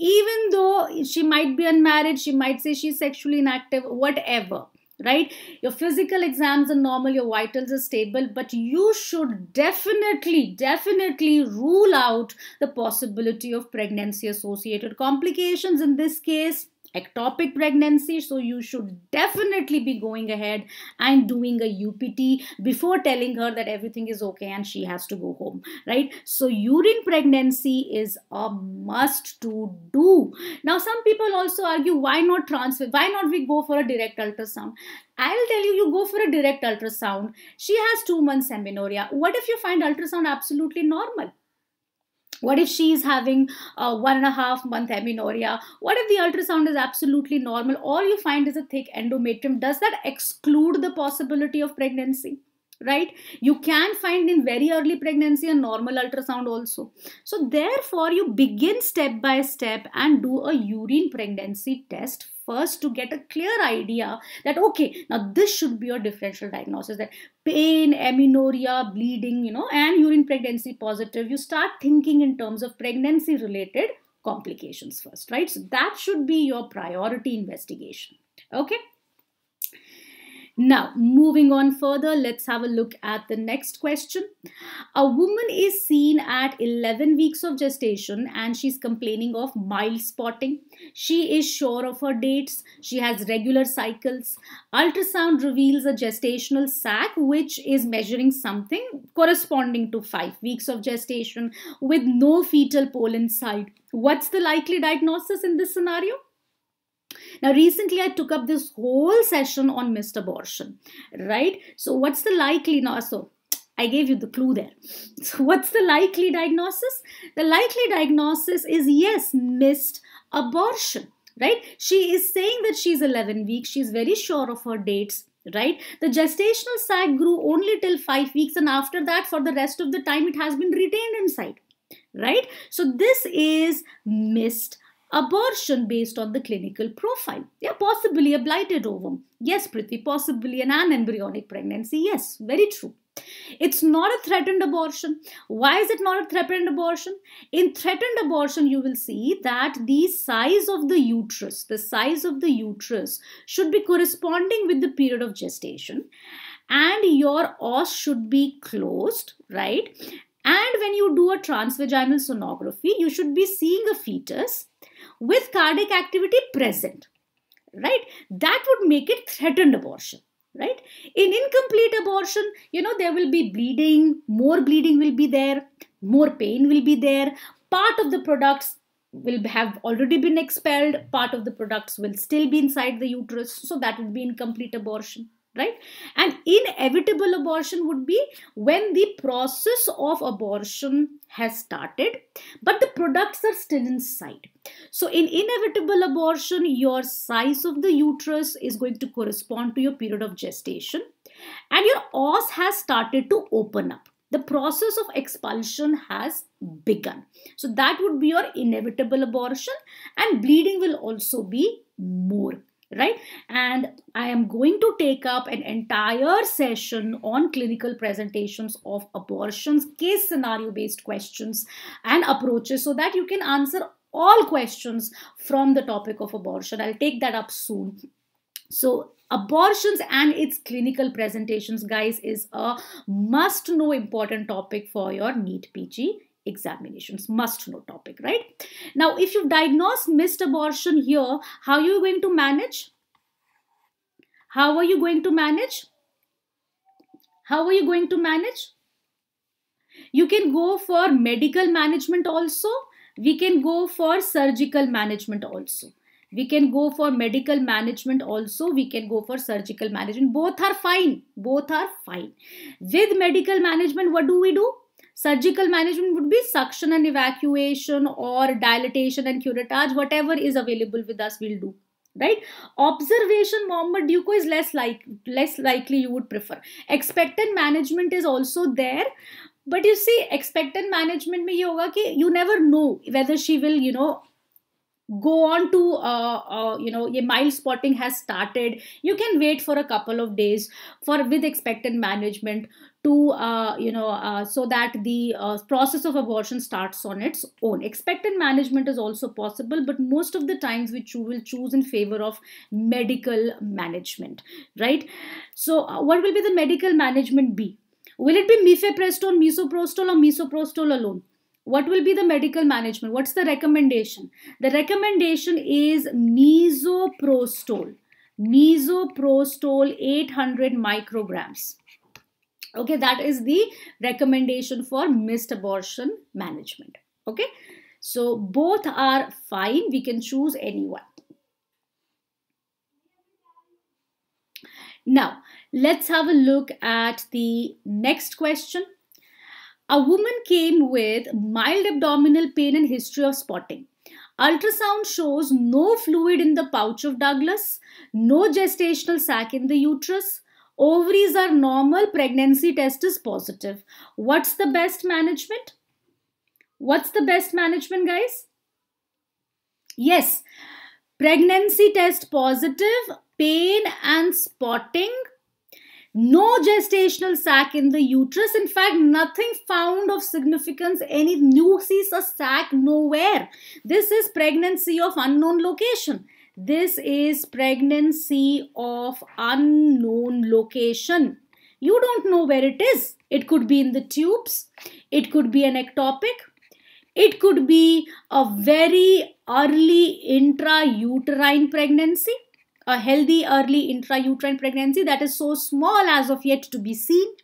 even though she might be unmarried, she might say she's sexually inactive, whatever right your physical exams are normal your vitals are stable but you should definitely definitely rule out the possibility of pregnancy associated complications in this case ectopic pregnancy so you should definitely be going ahead and doing a UPT before telling her that everything is okay and she has to go home right so urine pregnancy is a must to do now some people also argue why not transfer why not we go for a direct ultrasound I'll tell you, you go for a direct ultrasound. She has two months amenorrhea. What if you find ultrasound absolutely normal? What if she's having a one and a half month amenorrhea? What if the ultrasound is absolutely normal? All you find is a thick endometrium. Does that exclude the possibility of pregnancy? right you can find in very early pregnancy a normal ultrasound also so therefore you begin step by step and do a urine pregnancy test first to get a clear idea that okay now this should be your differential diagnosis that pain amenorrhea bleeding you know and urine pregnancy positive you start thinking in terms of pregnancy related complications first right so that should be your priority investigation okay now, moving on further, let's have a look at the next question. A woman is seen at 11 weeks of gestation and she's complaining of mild spotting. She is sure of her dates. She has regular cycles. Ultrasound reveals a gestational sac which is measuring something corresponding to 5 weeks of gestation with no fetal pole inside. What's the likely diagnosis in this scenario? Now, recently I took up this whole session on missed abortion, right? So, what's the likely now? So, I gave you the clue there. So, what's the likely diagnosis? The likely diagnosis is yes, missed abortion, right? She is saying that she's 11 weeks, she's very sure of her dates right the gestational sac grew only till 5 weeks and after that for the rest of the time it has been retained inside right so this is missed abortion based on the clinical profile. Yeah, possibly a blighted ovum. Yes, Prithvi, possibly an anembryonic pregnancy. Yes, very true. It's not a threatened abortion. Why is it not a threatened abortion? In threatened abortion, you will see that the size of the uterus, the size of the uterus should be corresponding with the period of gestation and your os should be closed, right? And when you do a transvaginal sonography, you should be seeing a fetus with cardiac activity present right that would make it threatened abortion right in incomplete abortion you know there will be bleeding more bleeding will be there more pain will be there part of the products will have already been expelled part of the products will still be inside the uterus so that would be incomplete abortion right and inevitable abortion would be when the process of abortion has started but the products are still inside so in inevitable abortion your size of the uterus is going to correspond to your period of gestation and your os has started to open up the process of expulsion has begun. So that would be your inevitable abortion and bleeding will also be more right and i am going to take up an entire session on clinical presentations of abortions case scenario based questions and approaches so that you can answer all questions from the topic of abortion i'll take that up soon so abortions and its clinical presentations guys is a must know important topic for your neat pg examinations must know topic right now if you diagnose missed abortion here how are you going to manage how are you going to manage how are you going to manage you can go for medical management also we can go for surgical management also we can go for medical management also we can go for surgical management both are fine both are fine with medical management what do we do Surgical management would be suction and evacuation or dilatation and curettage, whatever is available with us, we'll do right observation mohammed duco is less like less likely you would prefer expectant management is also there but you see expectant management mein ye hoga ki you never know whether she will you know go on to uh, uh, you know a mild spotting has started you can wait for a couple of days for with expectant management to uh, you know uh, so that the uh, process of abortion starts on its own expectant management is also possible but most of the times we will choose in favor of medical management right so uh, what will be the medical management be will it be mifepristone misoprostol or misoprostol alone what will be the medical management what's the recommendation the recommendation is misoprostol misoprostol 800 micrograms okay that is the recommendation for missed abortion management okay so both are fine we can choose any one now let's have a look at the next question a woman came with mild abdominal pain and history of spotting Ultrasound shows no fluid in the pouch of Douglas, no gestational sac in the uterus, Ovaries are normal, pregnancy test is positive. What's the best management? What's the best management, guys? Yes, pregnancy test positive, pain and spotting, no gestational sac in the uterus. In fact, nothing found of significance, any nucis a sac nowhere. This is pregnancy of unknown location. This is pregnancy of unknown location. You don't know where it is. It could be in the tubes. It could be an ectopic. It could be a very early intrauterine pregnancy. A healthy early intrauterine pregnancy that is so small as of yet to be seen.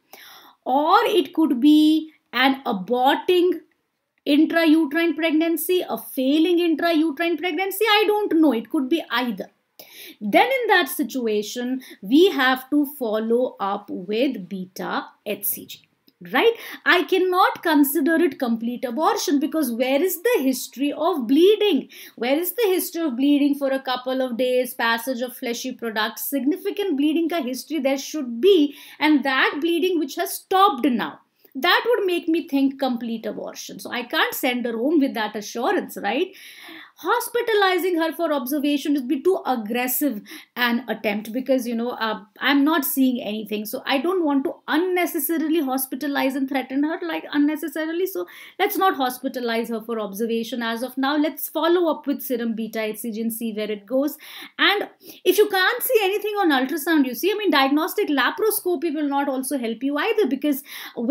Or it could be an aborting intrauterine pregnancy, a failing intrauterine pregnancy, I don't know. It could be either. Then in that situation, we have to follow up with beta HCG right i cannot consider it complete abortion because where is the history of bleeding where is the history of bleeding for a couple of days passage of fleshy products significant bleeding ka history there should be and that bleeding which has stopped now that would make me think complete abortion so i can't send her home with that assurance right hospitalizing her for observation would be too aggressive an attempt because you know uh, i'm not seeing anything so i don't want to unnecessarily hospitalize and threaten her like unnecessarily so let's not hospitalize her for observation as of now let's follow up with serum beta hcg and see where it goes and if you can't see anything on ultrasound you see i mean diagnostic laparoscopy will not also help you either because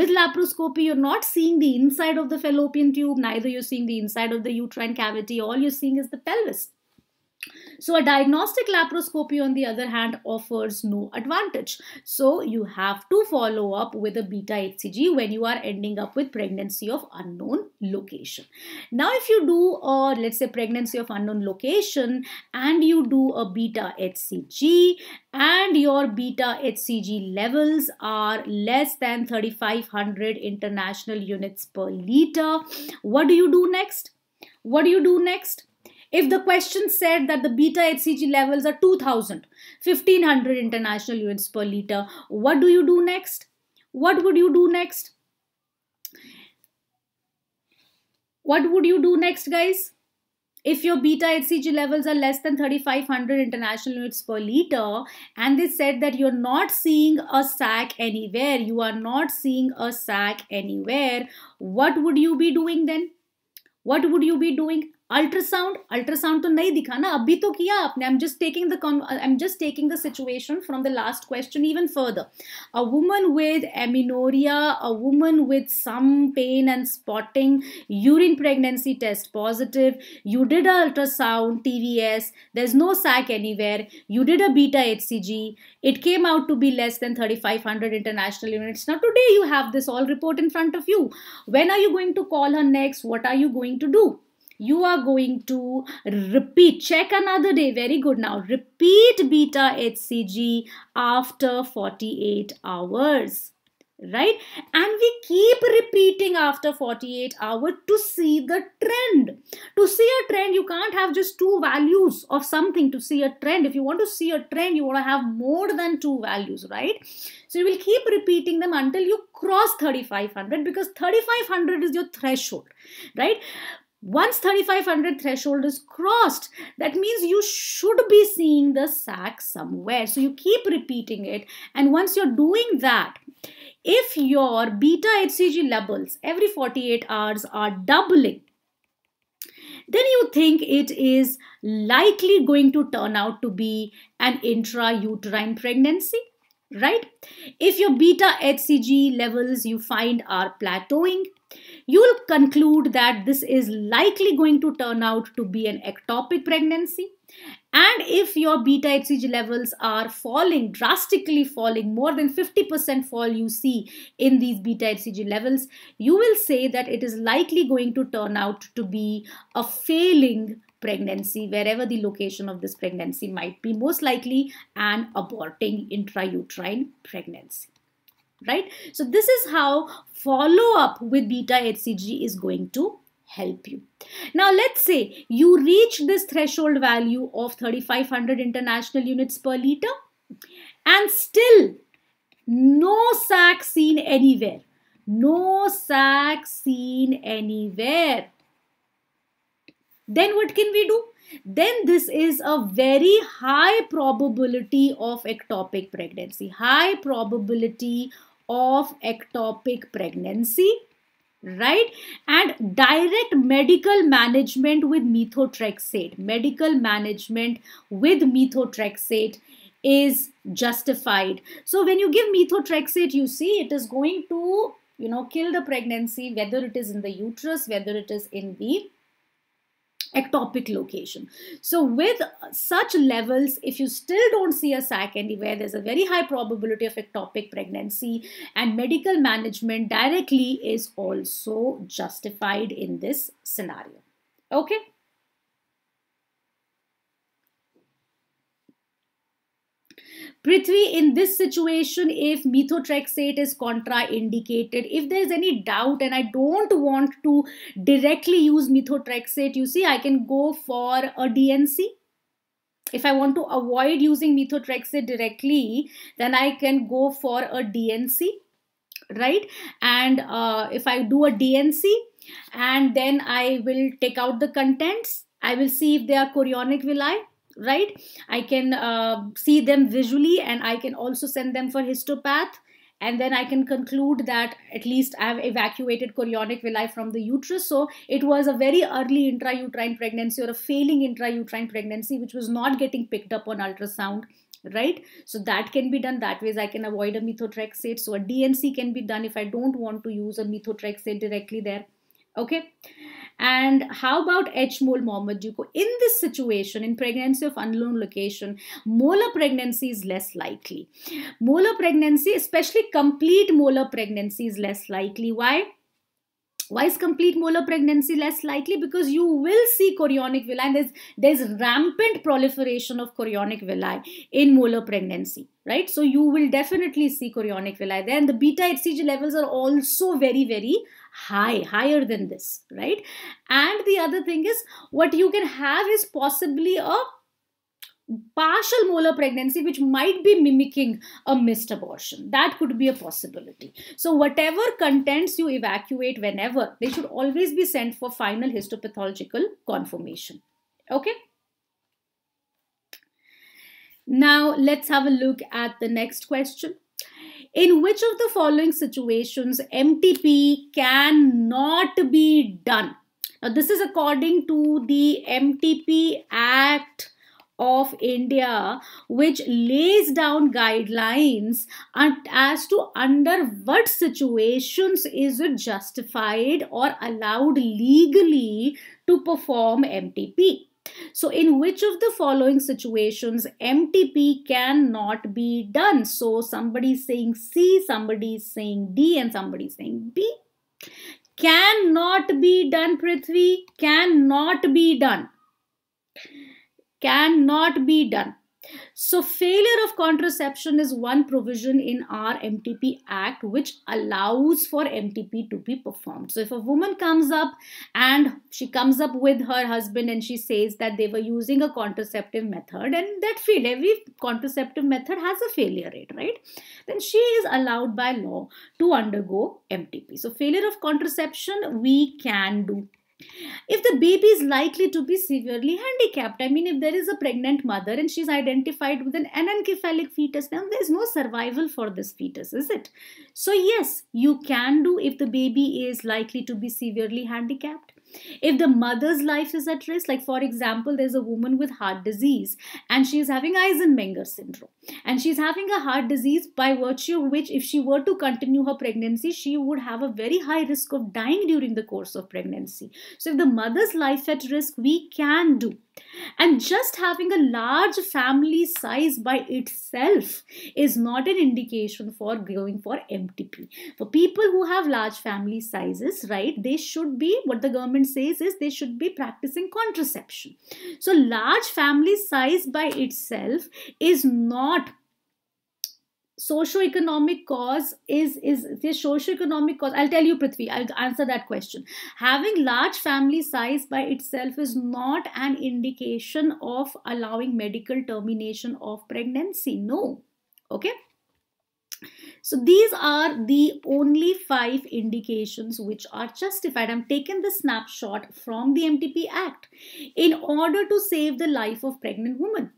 with laparoscopy you're not seeing the inside of the fallopian tube neither you're seeing the inside of the uterine cavity all you're seeing is the pelvis. So a diagnostic laparoscopy on the other hand offers no advantage. So you have to follow up with a beta HCG when you are ending up with pregnancy of unknown location. Now if you do a let's say pregnancy of unknown location and you do a beta HCG and your beta HCG levels are less than 3500 international units per liter, what do you do next? What do you do next? If the question said that the beta HCG levels are 2000, 1500 international units per liter, what do you do next? What would you do next? What would you do next, guys? if your beta hcg levels are less than 3500 international units per liter and they said that you're not seeing a sac anywhere you are not seeing a sac anywhere what would you be doing then what would you be doing ultrasound ultrasound तो नहीं दिखा ना अभी तो किया आपने I am just taking the I am just taking the situation from the last question even further a woman with amenorrhoea a woman with some pain and spotting urine pregnancy test positive you did a ultrasound T V S there is no sac anywhere you did a beta H C G it came out to be less than thirty five hundred international units ना today you have this all report in front of you when are you going to call her next what are you going to do you are going to repeat check another day very good now repeat beta hcg after 48 hours right and we keep repeating after 48 hour to see the trend to see a trend you can't have just two values of something to see a trend if you want to see a trend you want to have more than two values right so you will keep repeating them until you cross 3500 because 3500 is your threshold right once 3500 threshold is crossed, that means you should be seeing the sac somewhere. So you keep repeating it. And once you're doing that, if your beta HCG levels every 48 hours are doubling, then you think it is likely going to turn out to be an intrauterine pregnancy right if your beta hcg levels you find are plateauing you'll conclude that this is likely going to turn out to be an ectopic pregnancy. And if your beta HCG levels are falling, drastically falling, more than 50% fall you see in these beta HCG levels, you will say that it is likely going to turn out to be a failing pregnancy, wherever the location of this pregnancy might be, most likely an aborting intrauterine pregnancy right? So this is how follow up with beta HCG is going to help you. Now let's say you reach this threshold value of 3500 international units per liter and still no sac seen anywhere. No sac seen anywhere. Then what can we do? Then this is a very high probability of ectopic pregnancy, high probability of ectopic pregnancy right and direct medical management with methotrexate medical management with methotrexate is justified so when you give methotrexate you see it is going to you know kill the pregnancy whether it is in the uterus whether it is in the ectopic location. So with such levels, if you still don't see a sac anywhere, there's a very high probability of ectopic pregnancy and medical management directly is also justified in this scenario. Okay. Prithvi, in this situation, if methotrexate is contraindicated, if there is any doubt and I don't want to directly use methotrexate, you see, I can go for a DNC. If I want to avoid using methotrexate directly, then I can go for a DNC, right? And uh, if I do a DNC and then I will take out the contents, I will see if they are chorionic villi right i can uh, see them visually and i can also send them for histopath and then i can conclude that at least i have evacuated chorionic villi from the uterus so it was a very early intrauterine pregnancy or a failing intrauterine pregnancy which was not getting picked up on ultrasound right so that can be done that ways i can avoid a methotrexate so a dnc can be done if i don't want to use a methotrexate directly there okay and how about H. mole Momaduko? In this situation, in pregnancy of unknown location, molar pregnancy is less likely. Molar pregnancy, especially complete molar pregnancy is less likely. Why? why is complete molar pregnancy less likely because you will see chorionic villi and there's, there's rampant proliferation of chorionic villi in molar pregnancy right so you will definitely see chorionic villi there and the beta hcg levels are also very very high higher than this right and the other thing is what you can have is possibly a partial molar pregnancy which might be mimicking a missed abortion that could be a possibility so whatever contents you evacuate whenever they should always be sent for final histopathological confirmation okay now let's have a look at the next question in which of the following situations MTP cannot be done? Now, this is according to the MTP Act of India, which lays down guidelines as to under what situations is it justified or allowed legally to perform MTP. So in which of the following situations MTP cannot be done? So somebody is saying C, somebody is saying D and somebody is saying B. Cannot be done Prithvi, cannot be done. Cannot be done. So, failure of contraception is one provision in our MTP Act which allows for MTP to be performed. So, if a woman comes up and she comes up with her husband and she says that they were using a contraceptive method and that failed, every contraceptive method has a failure rate, right? Then she is allowed by law to undergo MTP. So, failure of contraception we can do if the baby is likely to be severely handicapped i mean if there is a pregnant mother and she's identified with an anencephalic fetus then there's no survival for this fetus is it so yes you can do if the baby is likely to be severely handicapped if the mother's life is at risk, like for example, there's a woman with heart disease and she's having Eisenmenger syndrome and she's having a heart disease by virtue of which, if she were to continue her pregnancy, she would have a very high risk of dying during the course of pregnancy. So, if the mother's life at risk, we can do and just having a large family size by itself is not an indication for going for MTP. For people who have large family sizes, right, they should be, what the government says is they should be practicing contraception. So large family size by itself is not socioeconomic cause is is the socioeconomic cause i'll tell you prithvi i'll answer that question having large family size by itself is not an indication of allowing medical termination of pregnancy no okay so these are the only five indications which are justified. I'm taking the snapshot from the MTP Act in order to save the life of pregnant woman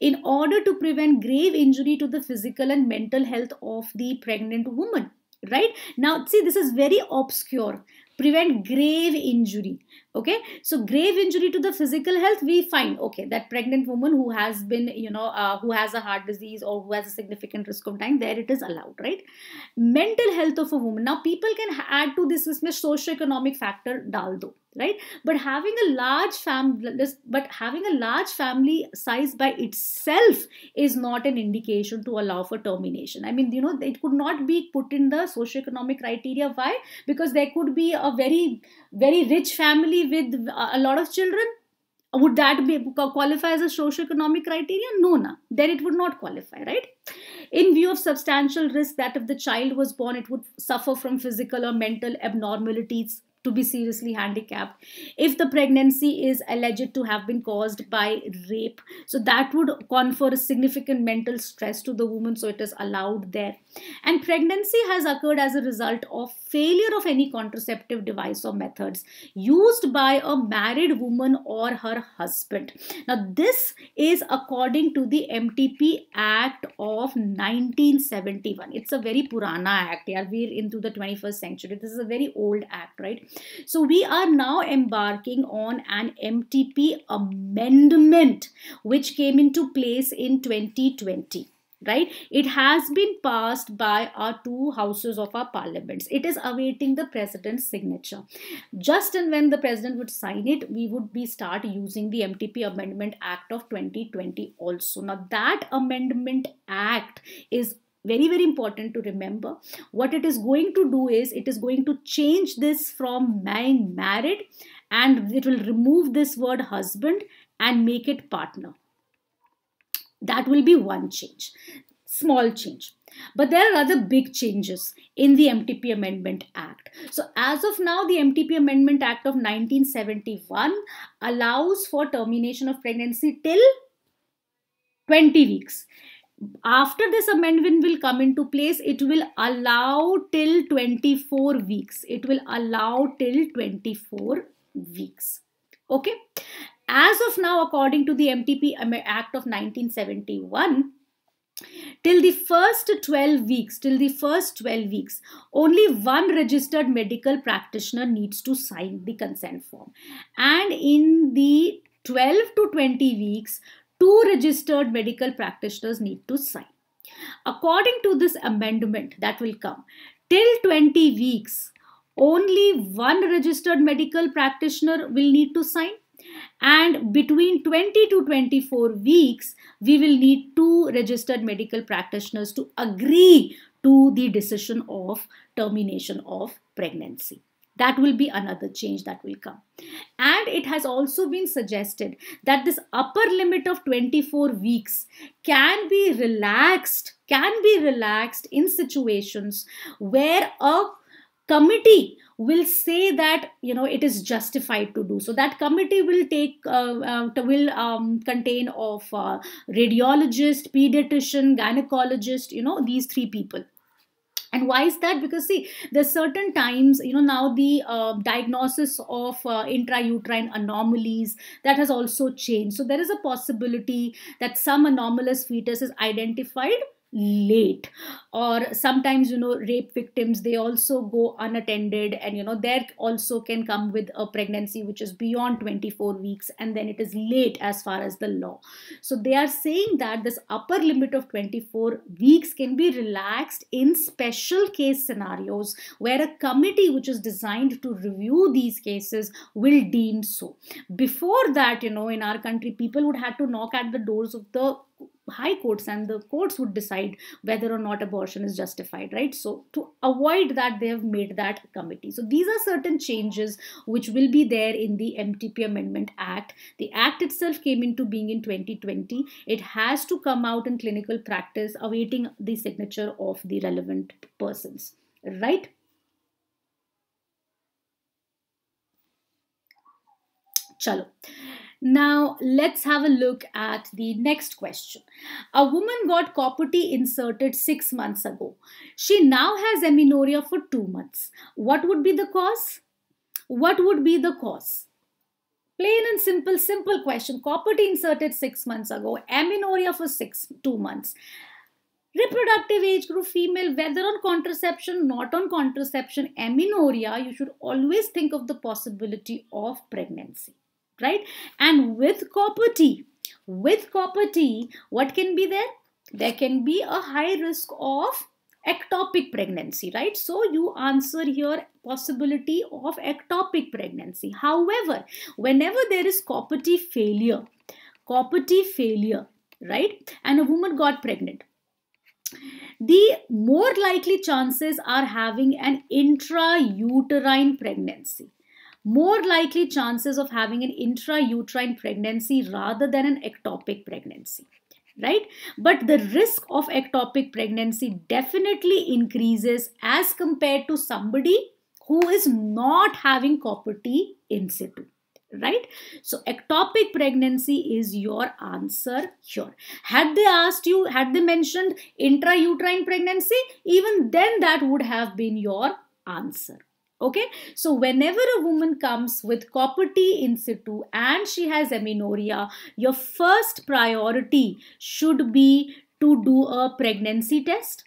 in order to prevent grave injury to the physical and mental health of the pregnant woman right now see this is very obscure prevent grave injury okay so grave injury to the physical health we find okay that pregnant woman who has been you know uh, who has a heart disease or who has a significant risk of dying there it is allowed right mental health of a woman now people can add to this isme socioeconomic factor dal do right but having a large family but having a large family size by itself is not an indication to allow for termination i mean you know it could not be put in the socioeconomic criteria why because there could be a very very rich family with uh, a lot of children, would that be qualify as a socio-economic criteria? No, na. Then it would not qualify, right? In view of substantial risk that if the child was born, it would suffer from physical or mental abnormalities to be seriously handicapped if the pregnancy is alleged to have been caused by rape so that would confer a significant mental stress to the woman so it is allowed there and pregnancy has occurred as a result of failure of any contraceptive device or methods used by a married woman or her husband now this is according to the mtp act of 1971 it's a very purana act yeah we're into the 21st century this is a very old act right so we are now embarking on an MTP amendment which came into place in 2020 right it has been passed by our two houses of our parliaments it is awaiting the president's signature just and when the president would sign it we would be start using the mtp amendment act of 2020 also now that amendment act is very very important to remember what it is going to do is it is going to change this from man married and it will remove this word husband and make it partner that will be one change small change but there are other big changes in the MTP Amendment Act. So, as of now, the MTP Amendment Act of 1971 allows for termination of pregnancy till 20 weeks after this amendment will come into place it will allow till 24 weeks it will allow till 24 weeks okay as of now according to the mtp act of 1971 till the first 12 weeks till the first 12 weeks only one registered medical practitioner needs to sign the consent form and in the 12 to 20 weeks two registered medical practitioners need to sign. According to this amendment that will come, till 20 weeks, only one registered medical practitioner will need to sign and between 20 to 24 weeks we will need two registered medical practitioners to agree to the decision of termination of pregnancy that will be another change that will come. And it has also been suggested that this upper limit of 24 weeks can be relaxed, can be relaxed in situations where a committee will say that you know it is justified to do so that committee will take uh, uh, will um, contain of uh, radiologist pediatrician gynecologist you know these three people and why is that because see there's certain times you know now the uh, diagnosis of uh, intrauterine anomalies that has also changed so there is a possibility that some anomalous fetus is identified late or sometimes you know rape victims they also go unattended and you know there also can come with a pregnancy which is beyond 24 weeks and then it is late as far as the law so they are saying that this upper limit of 24 weeks can be relaxed in special case scenarios where a committee which is designed to review these cases will deem so before that you know in our country people would have to knock at the doors of the high courts and the courts would decide whether or not abortion is justified, right? So to avoid that, they have made that committee. So these are certain changes which will be there in the MTP Amendment Act. The act itself came into being in 2020. It has to come out in clinical practice awaiting the signature of the relevant persons, right? Chalo. Now let's have a look at the next question. A woman got T inserted six months ago. She now has amenorrhea for two months. What would be the cause? What would be the cause? Plain and simple, simple question. T inserted six months ago, amenorrhea for six, two months reproductive age group female whether on contraception not on contraception amenorrhea you should always think of the possibility of pregnancy right? And with copper T, with copper T, what can be there? There can be a high risk of ectopic pregnancy, right? So you answer here possibility of ectopic pregnancy. However, whenever there is copper T failure, copper T failure, right? And a woman got pregnant, the more likely chances are having an intrauterine pregnancy more likely chances of having an intrauterine pregnancy rather than an ectopic pregnancy right but the risk of ectopic pregnancy definitely increases as compared to somebody who is not having copperty in situ right so ectopic pregnancy is your answer here had they asked you had they mentioned intrauterine pregnancy even then that would have been your answer okay so whenever a woman comes with copper t in situ and she has amenorrhea your first priority should be to do a pregnancy test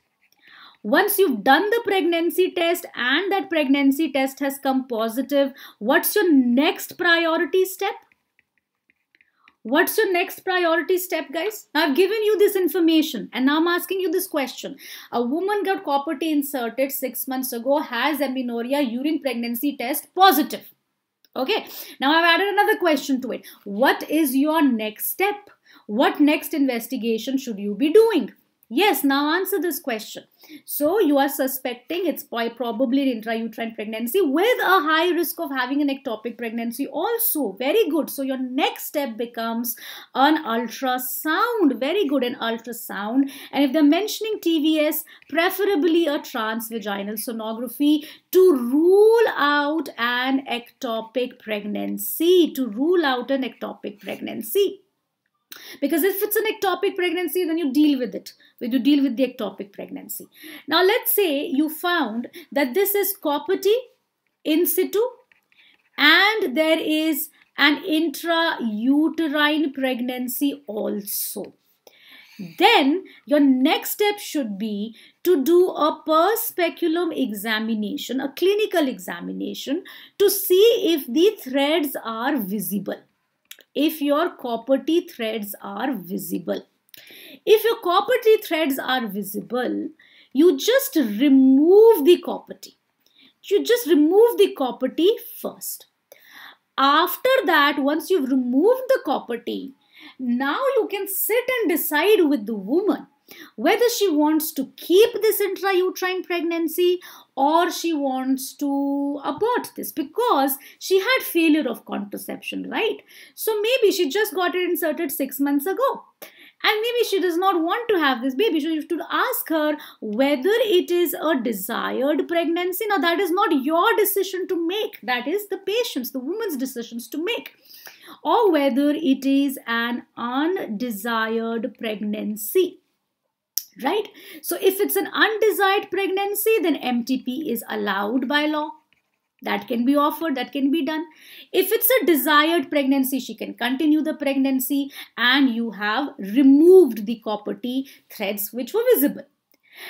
once you've done the pregnancy test and that pregnancy test has come positive what's your next priority step What's your next priority step, guys? Now, I've given you this information and now I'm asking you this question. A woman got copper T inserted six months ago, has amenorrhea, urine pregnancy test positive. Okay, now I've added another question to it. What is your next step? What next investigation should you be doing? Yes, now answer this question. So you are suspecting it's probably an intrauterine pregnancy with a high risk of having an ectopic pregnancy also. Very good. So your next step becomes an ultrasound. Very good, an ultrasound. And if they're mentioning TVS, preferably a transvaginal sonography to rule out an ectopic pregnancy. To rule out an ectopic pregnancy because if it's an ectopic pregnancy then you deal with it When you deal with the ectopic pregnancy now let's say you found that this is copperty in situ and there is an intrauterine pregnancy also then your next step should be to do a per speculum examination a clinical examination to see if the threads are visible if your T threads are visible. If your T threads are visible, you just remove the T. You just remove the T first. After that, once you've removed the T, now you can sit and decide with the woman whether she wants to keep this intrauterine pregnancy or she wants to abort this because she had failure of contraception, right? So maybe she just got it inserted six months ago. And maybe she does not want to have this baby. So you should ask her whether it is a desired pregnancy. Now, that is not your decision to make. That is the patient's, the woman's decisions to make or whether it is an undesired pregnancy right? So if it's an undesired pregnancy, then MTP is allowed by law. That can be offered, that can be done. If it's a desired pregnancy, she can continue the pregnancy and you have removed the copper t threads which were visible.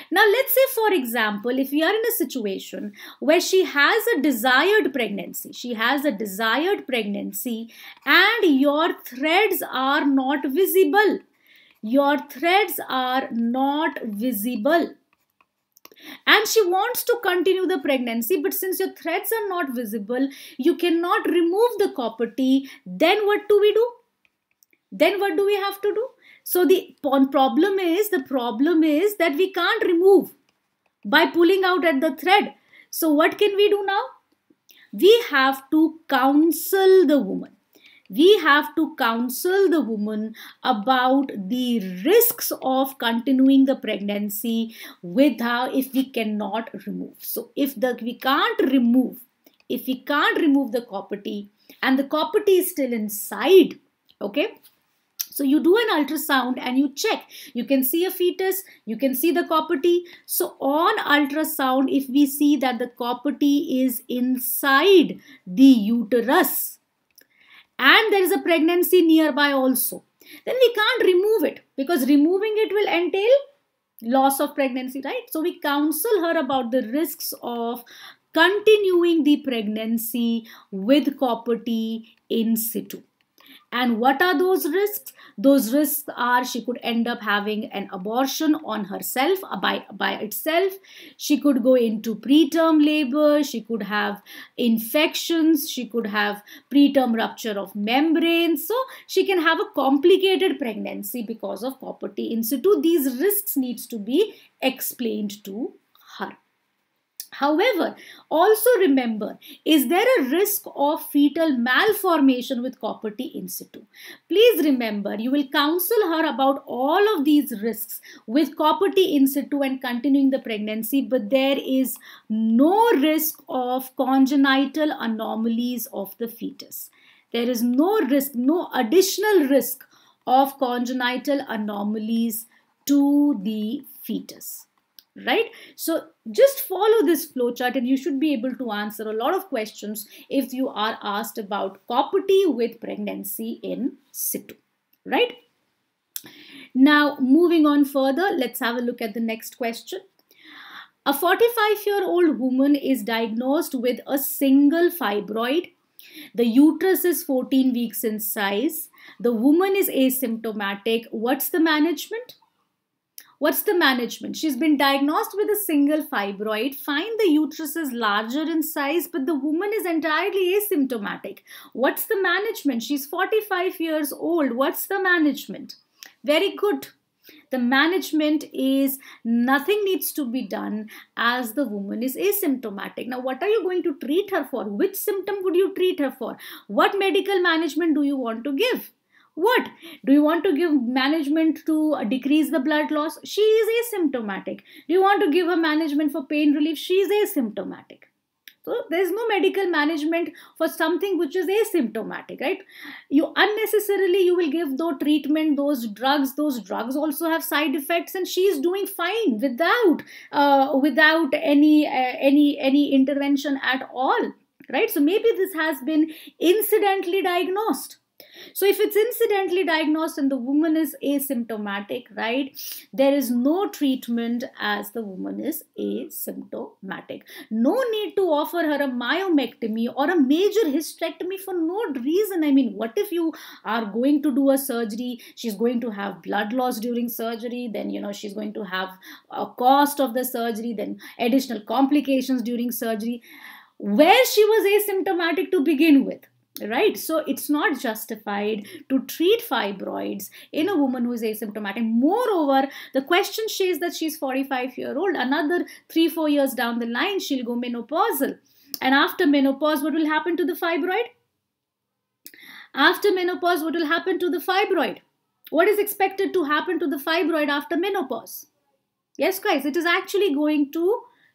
Now, let's say, for example, if we are in a situation where she has a desired pregnancy, she has a desired pregnancy, and your threads are not visible your threads are not visible. And she wants to continue the pregnancy, but since your threads are not visible, you cannot remove the copper T. Then what do we do? Then what do we have to do? So the problem is, the problem is that we can't remove by pulling out at the thread. So what can we do now? We have to counsel the woman we have to counsel the woman about the risks of continuing the pregnancy with her if we cannot remove. So if the we can't remove, if we can't remove the copperty and the copperty is still inside, okay, so you do an ultrasound and you check. You can see a fetus, you can see the copperty. So on ultrasound, if we see that the copperty is inside the uterus, and there is a pregnancy nearby also then we can't remove it because removing it will entail loss of pregnancy right so we counsel her about the risks of continuing the pregnancy with copper in situ and what are those risks? Those risks are she could end up having an abortion on herself uh, by, by itself. She could go into preterm labor. She could have infections. She could have preterm rupture of membranes. So she can have a complicated pregnancy because of property institute. These risks needs to be explained to However, also remember, is there a risk of fetal malformation with copper T in situ? Please remember, you will counsel her about all of these risks with copper T in situ and continuing the pregnancy, but there is no risk of congenital anomalies of the fetus. There is no risk, no additional risk of congenital anomalies to the fetus right so just follow this flowchart and you should be able to answer a lot of questions if you are asked about property with pregnancy in situ right now moving on further let's have a look at the next question a 45 year old woman is diagnosed with a single fibroid the uterus is 14 weeks in size the woman is asymptomatic what's the management What's the management? She's been diagnosed with a single fibroid. Find the uterus is larger in size, but the woman is entirely asymptomatic. What's the management? She's 45 years old. What's the management? Very good. The management is nothing needs to be done as the woman is asymptomatic. Now, what are you going to treat her for? Which symptom would you treat her for? What medical management do you want to give? What? Do you want to give management to uh, decrease the blood loss? She is asymptomatic. Do you want to give her management for pain relief? She is asymptomatic. So there is no medical management for something which is asymptomatic, right? You unnecessarily you will give those treatment, those drugs, those drugs also have side effects, and she is doing fine without uh, without any uh, any any intervention at all, right? So maybe this has been incidentally diagnosed. So if it's incidentally diagnosed and the woman is asymptomatic, right, there is no treatment as the woman is asymptomatic. No need to offer her a myomectomy or a major hysterectomy for no reason. I mean, what if you are going to do a surgery, she's going to have blood loss during surgery, then, you know, she's going to have a cost of the surgery, then additional complications during surgery where she was asymptomatic to begin with right so it's not justified to treat fibroids in a woman who is asymptomatic moreover the question says that she's 45 year old another 3 4 years down the line she'll go menopausal and after menopause what will happen to the fibroid after menopause what will happen to the fibroid what is expected to happen to the fibroid after menopause yes guys it is actually going to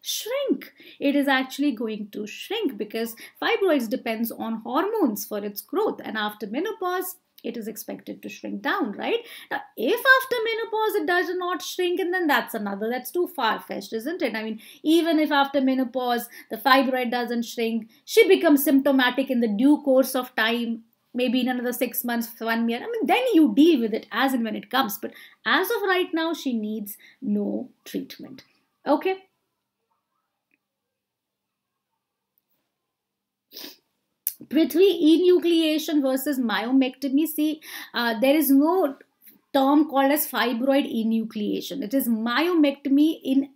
shrink. It is actually going to shrink because fibroids depends on hormones for its growth and after menopause it is expected to shrink down, right? Now, if after menopause it does not shrink, and then that's another, that's too far fetched, isn't it? I mean, even if after menopause the fibroid doesn't shrink, she becomes symptomatic in the due course of time, maybe in another six months, one year. I mean, then you deal with it as and when it comes. But as of right now, she needs no treatment. Okay, Prithvi enucleation versus myomectomy. See, uh, there is no term called as fibroid enucleation. It is myomectomy in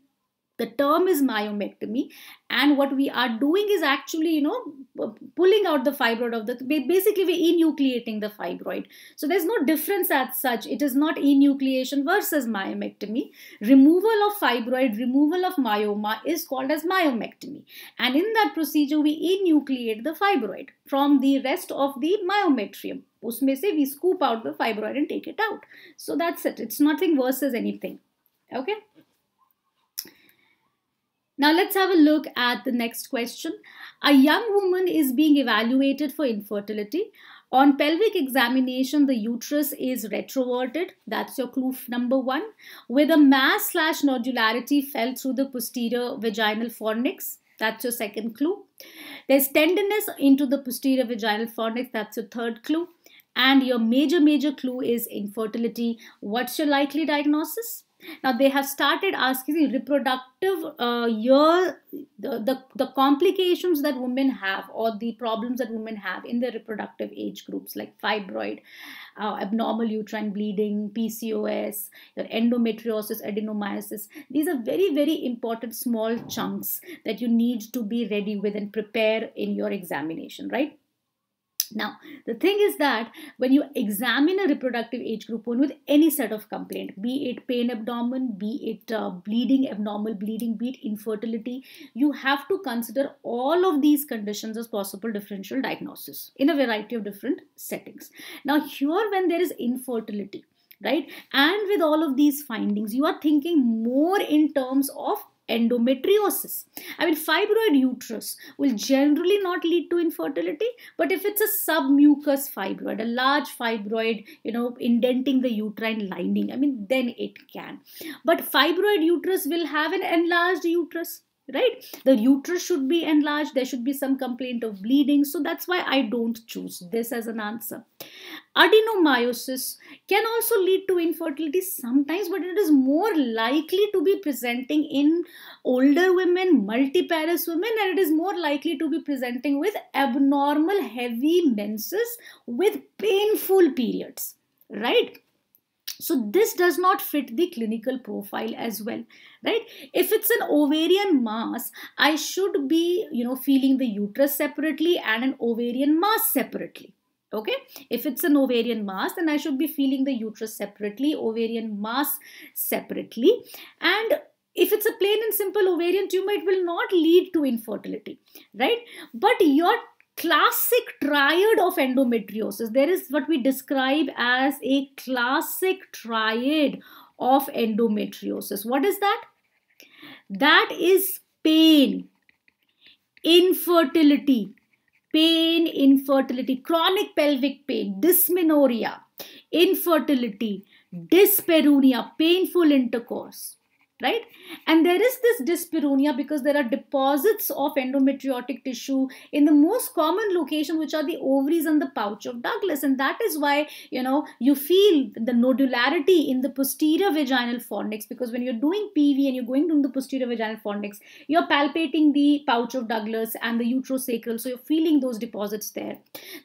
the term is myomectomy and what we are doing is actually you know pulling out the fibroid of the basically we're enucleating the fibroid so there's no difference as such it is not enucleation versus myomectomy removal of fibroid removal of myoma is called as myomectomy and in that procedure we enucleate the fibroid from the rest of the myometrium usme se we scoop out the fibroid and take it out so that's it it's nothing versus anything okay now let's have a look at the next question. A young woman is being evaluated for infertility. On pelvic examination, the uterus is retroverted. That's your clue number one. With a mass slash nodularity fell through the posterior vaginal fornix. That's your second clue. There's tenderness into the posterior vaginal fornix. That's your third clue. And your major, major clue is infertility. What's your likely diagnosis? Now they have started asking reproductive uh, year, the, the, the complications that women have or the problems that women have in their reproductive age groups like fibroid, uh, abnormal uterine bleeding, PCOS, your endometriosis, adenomyosis. These are very, very important small chunks that you need to be ready with and prepare in your examination, right? Now, the thing is that when you examine a reproductive age group one with any set of complaint, be it pain abdomen, be it uh, bleeding, abnormal bleeding, be it infertility, you have to consider all of these conditions as possible differential diagnosis in a variety of different settings. Now, here when there is infertility, right, and with all of these findings, you are thinking more in terms of endometriosis. I mean, fibroid uterus will generally not lead to infertility, but if it's a submucous fibroid, a large fibroid, you know, indenting the uterine lining, I mean, then it can. But fibroid uterus will have an enlarged uterus right the uterus should be enlarged there should be some complaint of bleeding so that's why i don't choose this as an answer adenomyosis can also lead to infertility sometimes but it is more likely to be presenting in older women multiparous women and it is more likely to be presenting with abnormal heavy menses with painful periods right so this does not fit the clinical profile as well, right? If it's an ovarian mass, I should be, you know, feeling the uterus separately and an ovarian mass separately. Okay, if it's an ovarian mass, then I should be feeling the uterus separately, ovarian mass separately. And if it's a plain and simple ovarian tumor, it will not lead to infertility, right? But your classic triad of endometriosis. There is what we describe as a classic triad of endometriosis. What is that? That is pain, infertility, pain, infertility, chronic pelvic pain, dysmenorrhea, infertility, dyspareunia, painful intercourse right and there is this dyspareunia because there are deposits of endometriotic tissue in the most common location which are the ovaries and the pouch of douglas and that is why you know you feel the nodularity in the posterior vaginal fornix because when you're doing pv and you're going to the posterior vaginal fornix you're palpating the pouch of douglas and the uterosacral so you're feeling those deposits there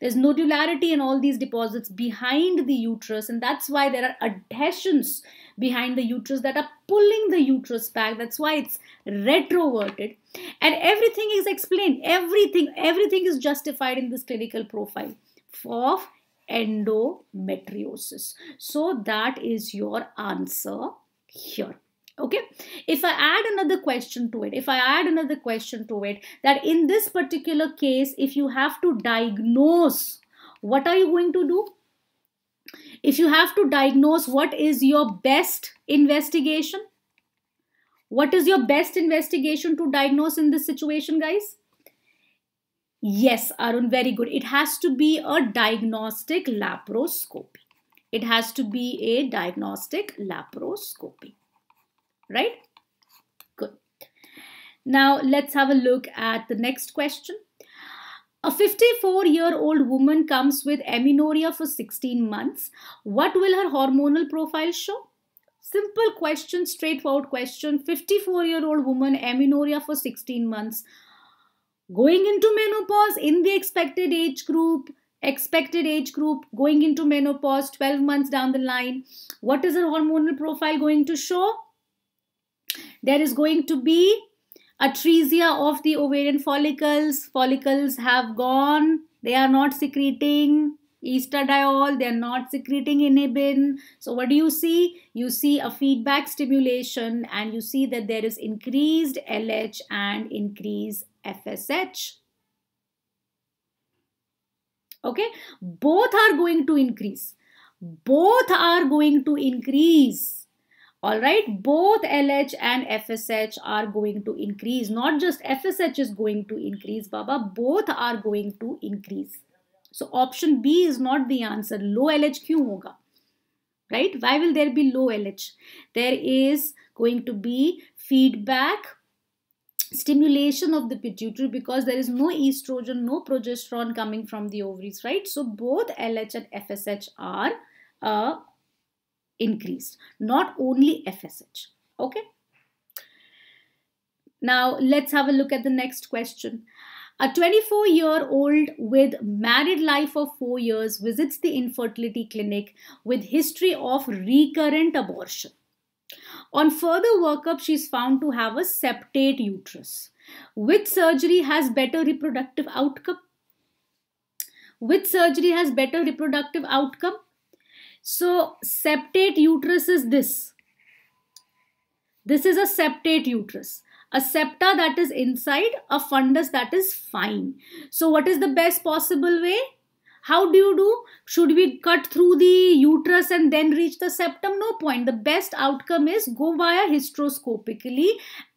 there's nodularity in all these deposits behind the uterus and that's why there are adhesions behind the uterus that are pulling the uterus back. That's why it's retroverted. And everything is explained. Everything, everything is justified in this clinical profile of endometriosis. So that is your answer here okay if i add another question to it if i add another question to it that in this particular case if you have to diagnose what are you going to do if you have to diagnose what is your best investigation, what is your best investigation to diagnose in this situation, guys? Yes, Arun, very good. It has to be a diagnostic laparoscopy. It has to be a diagnostic laparoscopy, right? Good. Now, let's have a look at the next question. A 54 year old woman comes with amenorrhea for 16 months. What will her hormonal profile show? Simple question, straightforward question. 54 year old woman, amenorrhea for 16 months. Going into menopause in the expected age group, expected age group, going into menopause 12 months down the line. What is her hormonal profile going to show? There is going to be atresia of the ovarian follicles follicles have gone they are not secreting estradiol they are not secreting inhibin so what do you see you see a feedback stimulation and you see that there is increased lh and increased fsh okay both are going to increase both are going to increase all right, both LH and FSH are going to increase. Not just FSH is going to increase, Baba, both are going to increase. So option B is not the answer. Low LH kyun hoga? Right? Why will there be low LH? There is going to be feedback stimulation of the pituitary because there is no estrogen, no progesterone coming from the ovaries, right? So both LH and FSH are uh, increased, not only FSH. Okay. Now let's have a look at the next question. A 24 year old with married life of 4 years visits the infertility clinic with history of recurrent abortion. On further workup she is found to have a septate uterus. Which surgery has better reproductive outcome? Which surgery has better reproductive outcome? So septate uterus is this. This is a septate uterus. A septa that is inside, a fundus that is fine. So what is the best possible way? How do you do? Should we cut through the uterus and then reach the septum? No point. The best outcome is go via hysteroscopically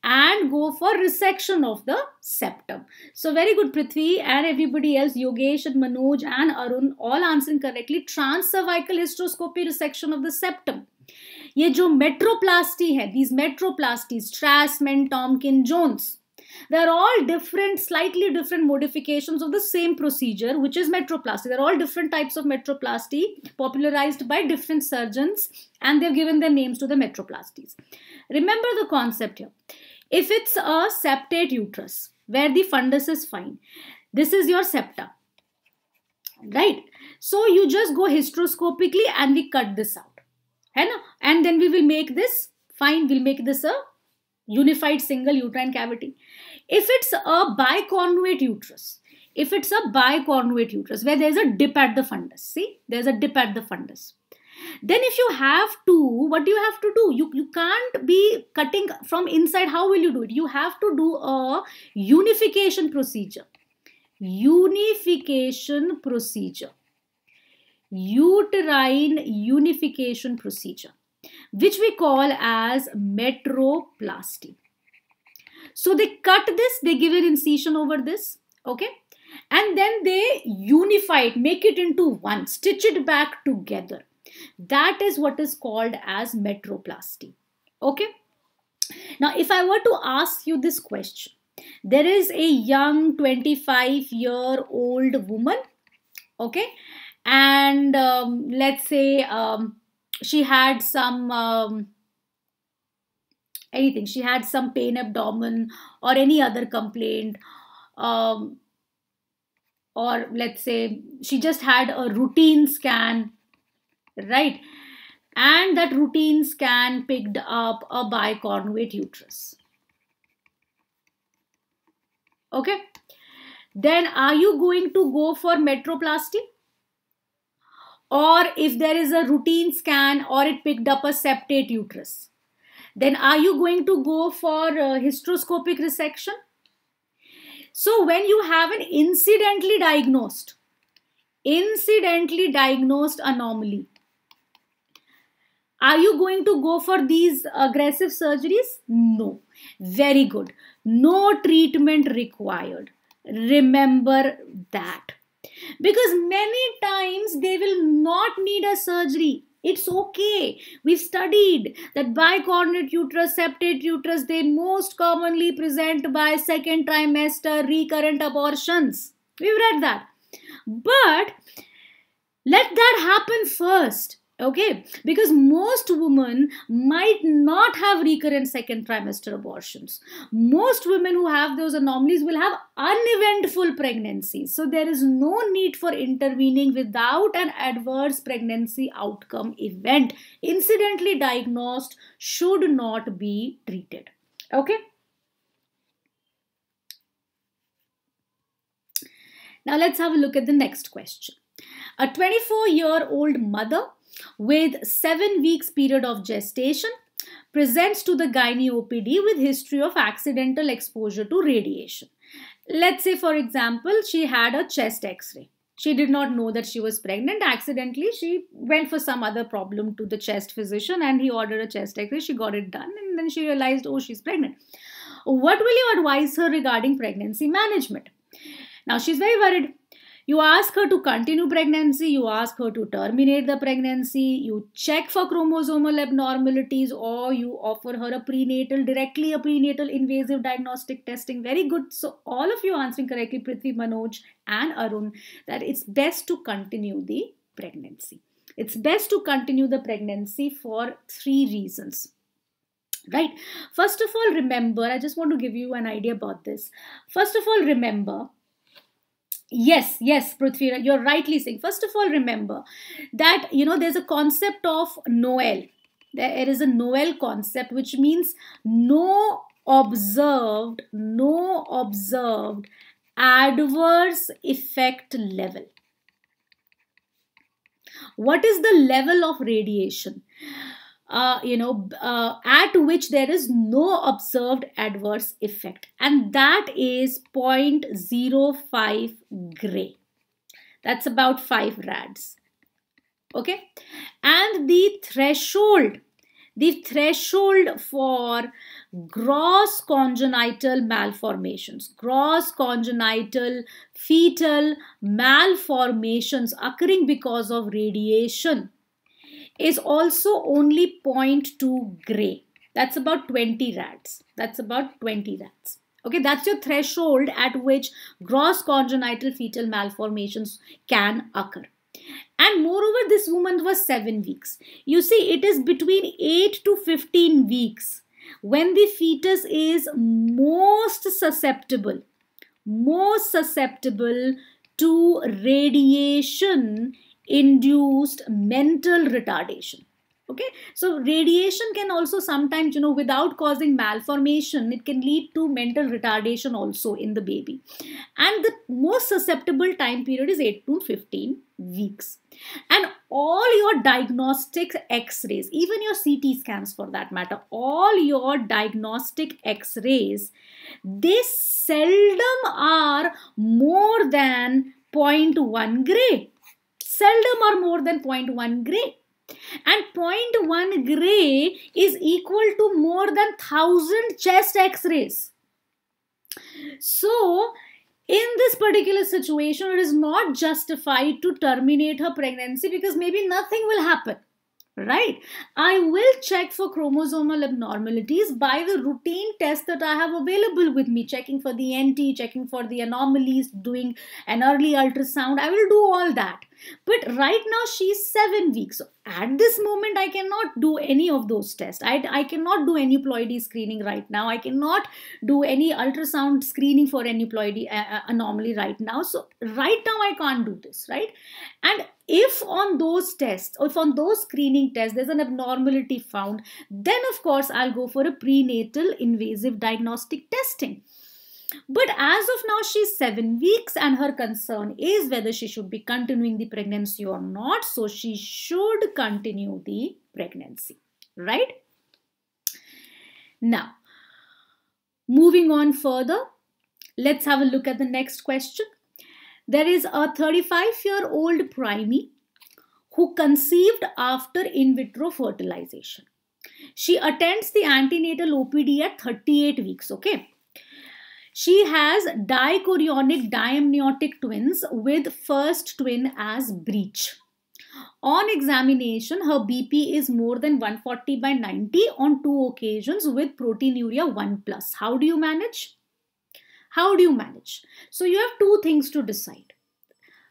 and go for resection of the septum. So very good Prithvi and everybody else, Yogesh and Manoj and Arun all answering correctly. Transcervical hysteroscopy resection of the septum. ये जो metroplasty है metroplasties मेट्रोप्लास्टीज ट्रैसमैन Tomkin, Jones. They are all different, slightly different modifications of the same procedure, which is metroplasty. They're all different types of metroplasty popularized by different surgeons and they've given their names to the metroplasties. Remember the concept here. If it's a septate uterus where the fundus is fine, this is your septa, right? So you just go hysteroscopically and we cut this out. And then we will make this fine, we'll make this a unified single uterine cavity. If it's a bicornuate uterus, if it's a bicornuate uterus where there's a dip at the fundus, see, there's a dip at the fundus. Then if you have to, what do you have to do? You, you can't be cutting from inside. How will you do it? You have to do a unification procedure. Unification procedure. Uterine unification procedure which we call as metroplasty. So they cut this, they give an incision over this, okay? And then they unify it, make it into one, stitch it back together. That is what is called as metroplasty, okay? Now, if I were to ask you this question, there is a young 25 year old woman, okay? And um, let's say um, she had some... Um, anything. She had some pain abdomen or any other complaint. Um, or let's say she just had a routine scan, right? And that routine scan picked up a bicornuate uterus. Okay. Then are you going to go for metroplasty? Or if there is a routine scan or it picked up a septate uterus? then are you going to go for uh, hysteroscopic resection? So when you have an incidentally diagnosed, incidentally diagnosed anomaly, are you going to go for these aggressive surgeries? No. Very good. No treatment required. Remember that. Because many times they will not need a surgery it's okay. We've studied that bicornate uterus, septate uterus, they most commonly present by second trimester recurrent abortions. We've read that. But let that happen first okay because most women might not have recurrent second trimester abortions most women who have those anomalies will have uneventful pregnancies so there is no need for intervening without an adverse pregnancy outcome event incidentally diagnosed should not be treated okay now let's have a look at the next question a 24 year old mother with 7 weeks period of gestation presents to the gynae OPD with history of accidental exposure to radiation. Let's say for example she had a chest x-ray. She did not know that she was pregnant. Accidentally she went for some other problem to the chest physician and he ordered a chest x-ray. She got it done and then she realized oh she's pregnant. What will you advise her regarding pregnancy management? Now she's very worried you ask her to continue pregnancy, you ask her to terminate the pregnancy, you check for chromosomal abnormalities, or you offer her a prenatal, directly a prenatal invasive diagnostic testing. Very good. So, all of you answering correctly, Prithvi, Manoj, and Arun, that it's best to continue the pregnancy. It's best to continue the pregnancy for three reasons right first of all remember i just want to give you an idea about this first of all remember Yes, yes, Pruthvi, you're rightly saying. First of all, remember that, you know, there's a concept of Noel. There is a Noel concept, which means no observed, no observed adverse effect level. What is the level of radiation? Uh, you know, uh, at which there is no observed adverse effect, and that is 0.05 gray. That's about 5 rads. Okay, and the threshold, the threshold for gross congenital malformations, gross congenital fetal malformations occurring because of radiation is also only 0.2 gray. That's about 20 rats. That's about 20 rats. Okay, that's your threshold at which gross congenital fetal malformations can occur. And moreover, this woman was 7 weeks. You see, it is between 8 to 15 weeks when the fetus is most susceptible, most susceptible to radiation induced mental retardation okay so radiation can also sometimes you know without causing malformation it can lead to mental retardation also in the baby and the most susceptible time period is 8 to 15 weeks and all your diagnostic x-rays even your ct scans for that matter all your diagnostic x-rays they seldom are more than 0.1 gray seldom or more than 0.1 gray. And 0.1 gray is equal to more than 1000 chest x-rays. So, in this particular situation, it is not justified to terminate her pregnancy because maybe nothing will happen right i will check for chromosomal abnormalities by the routine test that i have available with me checking for the nt checking for the anomalies doing an early ultrasound i will do all that but right now she's seven weeks. So at this moment, I cannot do any of those tests. I, I cannot do any ploidy screening right now. I cannot do any ultrasound screening for any ploidy uh, uh anomaly right now. So right now I can't do this, right? And if on those tests, or if on those screening tests, there's an abnormality found, then of course I'll go for a prenatal invasive diagnostic testing. But as of now, she's seven weeks and her concern is whether she should be continuing the pregnancy or not. So she should continue the pregnancy, right? Now, moving on further, let's have a look at the next question. There is a 35 year old primi who conceived after in vitro fertilization. She attends the antenatal OPD at 38 weeks, okay? She has dichorionic diamniotic twins with first twin as breech. On examination, her BP is more than 140 by 90 on two occasions with proteinuria 1 plus. How do you manage? How do you manage? So you have two things to decide.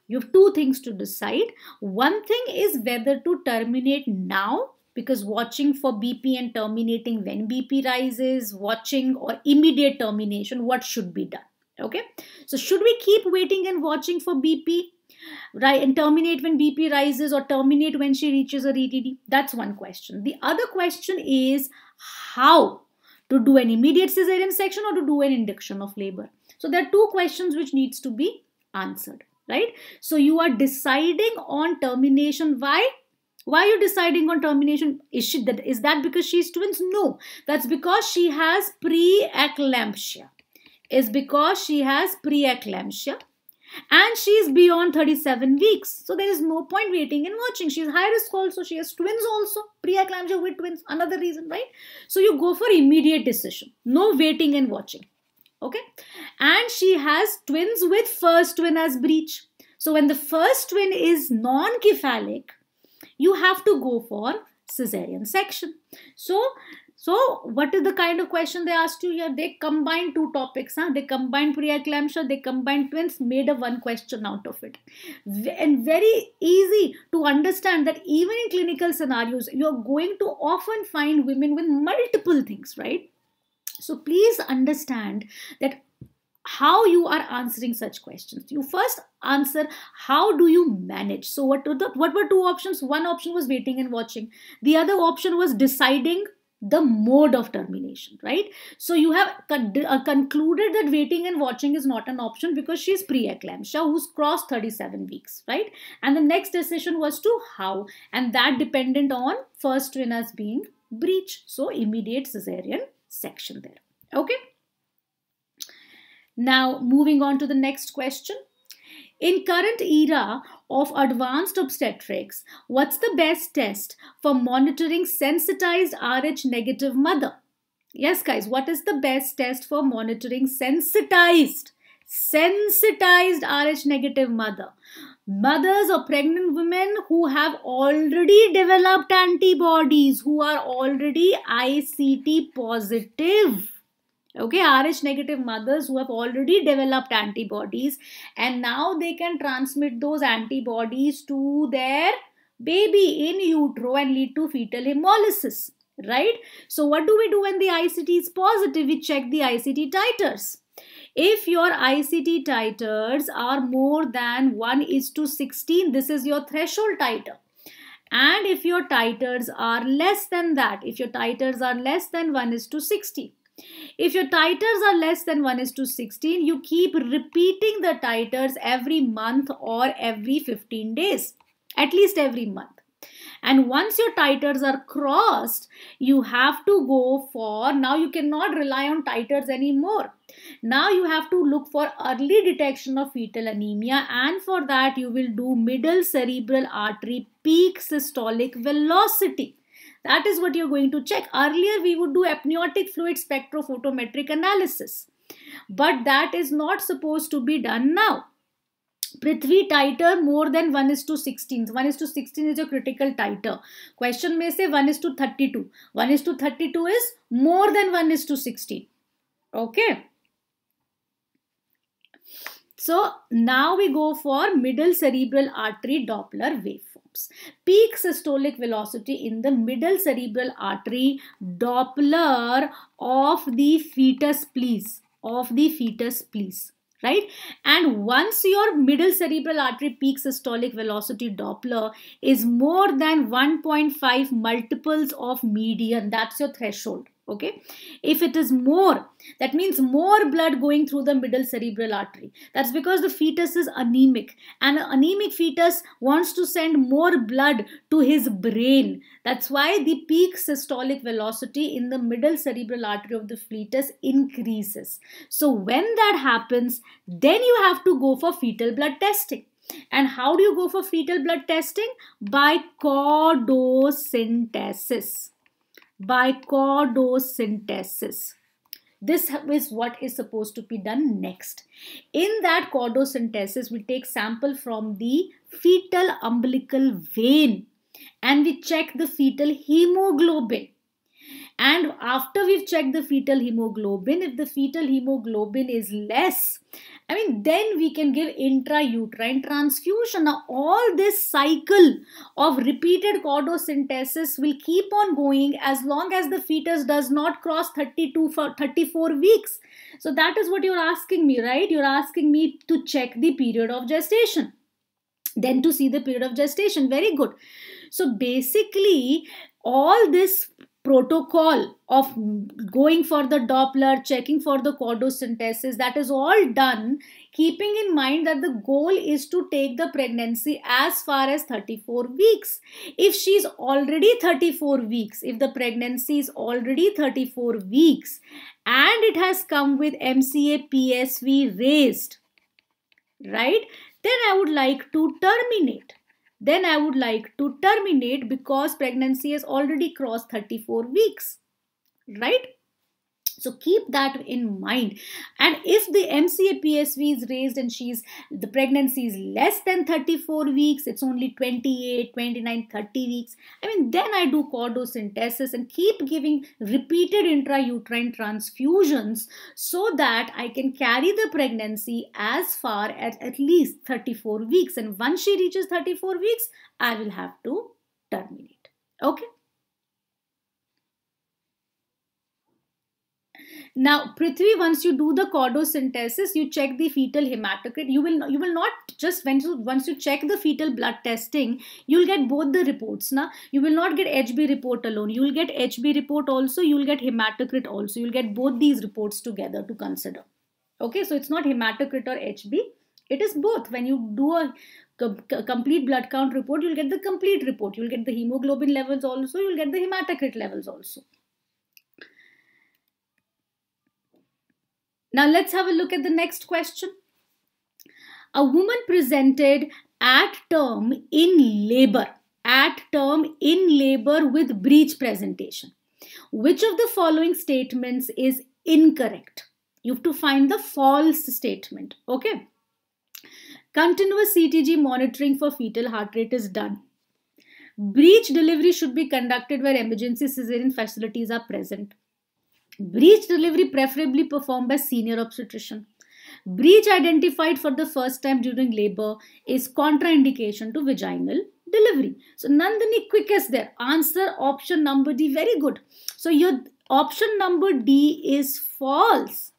You have two things to decide. One thing is whether to terminate now because watching for BP and terminating when BP rises, watching or immediate termination, what should be done? Okay, so should we keep waiting and watching for BP? Right, and terminate when BP rises or terminate when she reaches her ETD? That's one question. The other question is how to do an immediate cesarean section or to do an induction of labor. So there are two questions which needs to be answered, right? So you are deciding on termination by why are you deciding on termination is she that is that because she's twins no that's because she has preeclampsia is because she has preeclampsia and she's beyond 37 weeks so there is no point waiting and watching she's high risk also she has twins also preeclampsia with twins another reason right so you go for immediate decision no waiting and watching okay and she has twins with first twin as breach so when the first twin is non-cephalic you have to go for cesarean section. So, so what is the kind of question they asked you here? They combine two topics. Huh? They combine preeclampsia, they combine twins, made a one question out of it. And very easy to understand that even in clinical scenarios, you're going to often find women with multiple things, right? So please understand that how you are answering such questions. You first answer how do you manage. So what were the, what were two options? One option was waiting and watching. The other option was deciding the mode of termination right so you have con- uh, concluded that waiting and watching is not an option because she's pre-eclampsia who's crossed 37 weeks right and the next decision was to how and that dependent on first as being breach so immediate cesarean section there okay now, moving on to the next question. In current era of advanced obstetrics, what's the best test for monitoring sensitized RH negative mother? Yes, guys, what is the best test for monitoring sensitized, sensitized RH negative mother? Mothers or pregnant women who have already developed antibodies, who are already ICT positive okay rh negative mothers who have already developed antibodies and now they can transmit those antibodies to their baby in utero and lead to fetal hemolysis right so what do we do when the ict is positive we check the ict titers if your ict titers are more than 1 is to 16 this is your threshold titer and if your titers are less than that if your titers are less than 1 is to 60 if your titers are less than 1 is to 16, you keep repeating the titers every month or every 15 days, at least every month. And once your titers are crossed, you have to go for, now you cannot rely on titers anymore. Now you have to look for early detection of fetal anemia and for that you will do middle cerebral artery peak systolic velocity. That is what you're going to check. Earlier, we would do apneotic fluid spectrophotometric analysis. But that is not supposed to be done now. Prithvi titer more than one is to sixteen. One is to sixteen is a critical titer. Question: may say one is to thirty two. One is to thirty two is more than one is to sixteen. Okay. So now we go for middle cerebral artery Doppler wave eclipse. Peak systolic velocity in the middle cerebral artery Doppler of the fetus please. Of the fetus please right and once your middle cerebral artery peak systolic velocity doppler is more than 1.5 multiples of median that's your threshold okay if it is more that means more blood going through the middle cerebral artery that's because the fetus is anemic and an anemic fetus wants to send more blood to his brain that's why the peak systolic velocity in the middle cerebral artery of the fetus increases so when that happens then you have to go for fetal blood testing and how do you go for fetal blood testing by cordosynthesis by chordosynthesis. This is what is supposed to be done next. In that chordosynthesis, we take sample from the fetal umbilical vein and we check the fetal hemoglobin. And after we've checked the fetal hemoglobin, if the fetal hemoglobin is less, I mean, then we can give intrauterine transfusion. Now, all this cycle of repeated cordosynthesis will keep on going as long as the fetus does not cross 32 for 34 weeks. So, that is what you're asking me, right? You're asking me to check the period of gestation, then to see the period of gestation. Very good. So, basically, all this protocol of going for the Doppler, checking for the cordosynthesis, that is all done, keeping in mind that the goal is to take the pregnancy as far as 34 weeks. If she's already 34 weeks, if the pregnancy is already 34 weeks and it has come with MCA PSV raised, right, then I would like to terminate then I would like to terminate because pregnancy has already crossed 34 weeks, right? So keep that in mind. And if the MCA PSV is raised and she's the pregnancy is less than 34 weeks, it's only 28, 29, 30 weeks. I mean, then I do cordosynthesis and keep giving repeated intrauterine transfusions so that I can carry the pregnancy as far as at least 34 weeks. And once she reaches 34 weeks, I will have to terminate. Okay. Now, Prithvi, once you do the cordosynthesis, you check the fetal hematocrit. You will you will not just when you, once you check the fetal blood testing, you'll get both the reports. Now, you will not get HB report alone. You'll get HB report also. You'll get hematocrit also. You'll get both these reports together to consider. Okay, so it's not hematocrit or HB. It is both. When you do a complete blood count report, you'll get the complete report. You'll get the hemoglobin levels also. You'll get the hematocrit levels also. Now let's have a look at the next question. A woman presented at term in labor, at term in labor with breach presentation. Which of the following statements is incorrect? You have to find the false statement. Okay. Continuous CTG monitoring for fetal heart rate is done. Breach delivery should be conducted where emergency cesarean facilities are present. Breech delivery preferably performed by senior obstetrician. Breech identified for the first time during labor is contraindication to vaginal delivery. So Nandini quickest there. Answer option number D. Very good. So your option number D is false.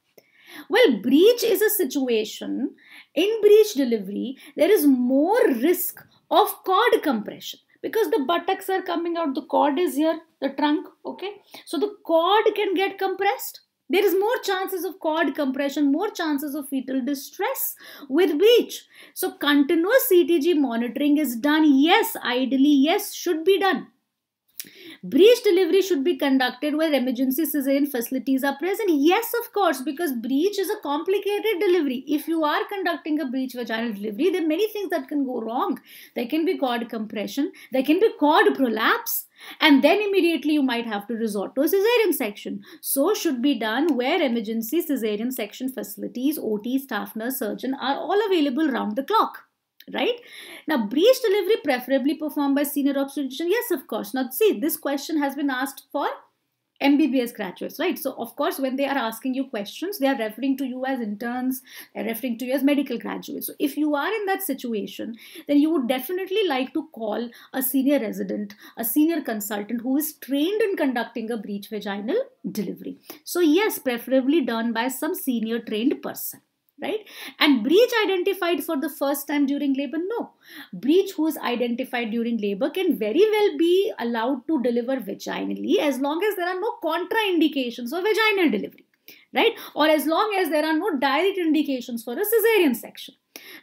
Well, breech is a situation. In breech delivery, there is more risk of cord compression because the buttocks are coming out, the cord is here the trunk okay so the cord can get compressed there is more chances of cord compression more chances of fetal distress with breach so continuous ctg monitoring is done yes ideally yes should be done breech delivery should be conducted where emergency cesarean facilities are present yes of course because breech is a complicated delivery if you are conducting a breech vaginal delivery there are many things that can go wrong there can be cord compression there can be cord prolapse and then immediately you might have to resort to a cesarean section. So should be done where emergency cesarean section facilities, OT, staff nurse, surgeon are all available round the clock right? Now, breech delivery preferably performed by senior obstetrician. Yes, of course. Now, see, this question has been asked for MBBS graduates, right? So, of course, when they are asking you questions, they are referring to you as interns, they're referring to you as medical graduates. So, if you are in that situation, then you would definitely like to call a senior resident, a senior consultant who is trained in conducting a breech vaginal delivery. So, yes, preferably done by some senior trained person right and breach identified for the first time during labor no breach who is identified during labor can very well be allowed to deliver vaginally as long as there are no contraindications for vaginal delivery right or as long as there are no direct indications for a cesarean section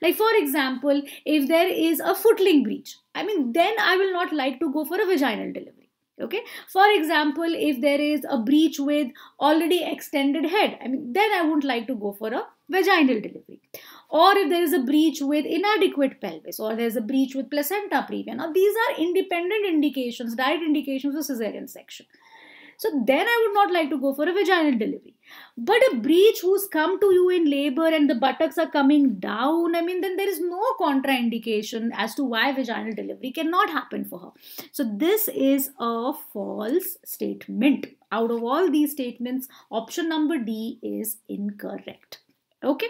like for example if there is a footling breach i mean then i will not like to go for a vaginal delivery okay for example if there is a breach with already extended head i mean then i wouldn't like to go for a vaginal delivery or if there is a breach with inadequate pelvis or there is a breach with placenta previa. Now these are independent indications, direct indications for cesarean section. So then I would not like to go for a vaginal delivery. But a breach who's come to you in labor and the buttocks are coming down, I mean, then there is no contraindication as to why vaginal delivery cannot happen for her. So this is a false statement. Out of all these statements, option number D is incorrect. Okay.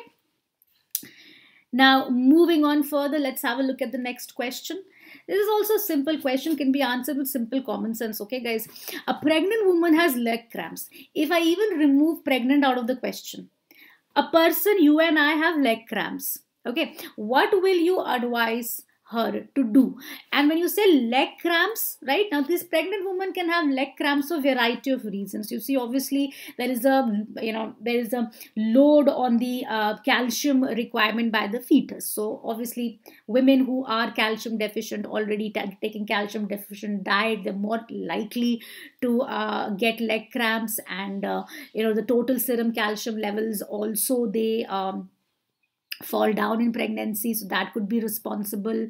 Now, moving on further, let's have a look at the next question. This is also a simple question, can be answered with simple common sense. Okay, guys. A pregnant woman has leg cramps. If I even remove pregnant out of the question, a person, you and I have leg cramps. Okay, what will you advise her to do and when you say leg cramps right now this pregnant woman can have leg cramps for variety of reasons you see obviously there is a you know there is a load on the uh, calcium requirement by the fetus so obviously women who are calcium deficient already taking calcium deficient diet they're more likely to uh, get leg cramps and uh, you know the total serum calcium levels also they um, fall down in pregnancy so that could be responsible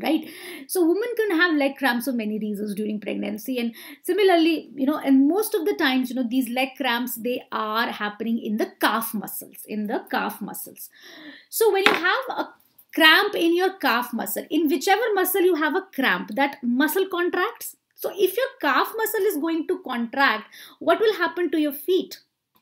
right so women can have leg cramps for many reasons during pregnancy and similarly you know and most of the times you know these leg cramps they are happening in the calf muscles in the calf muscles so when you have a cramp in your calf muscle in whichever muscle you have a cramp that muscle contracts so if your calf muscle is going to contract what will happen to your feet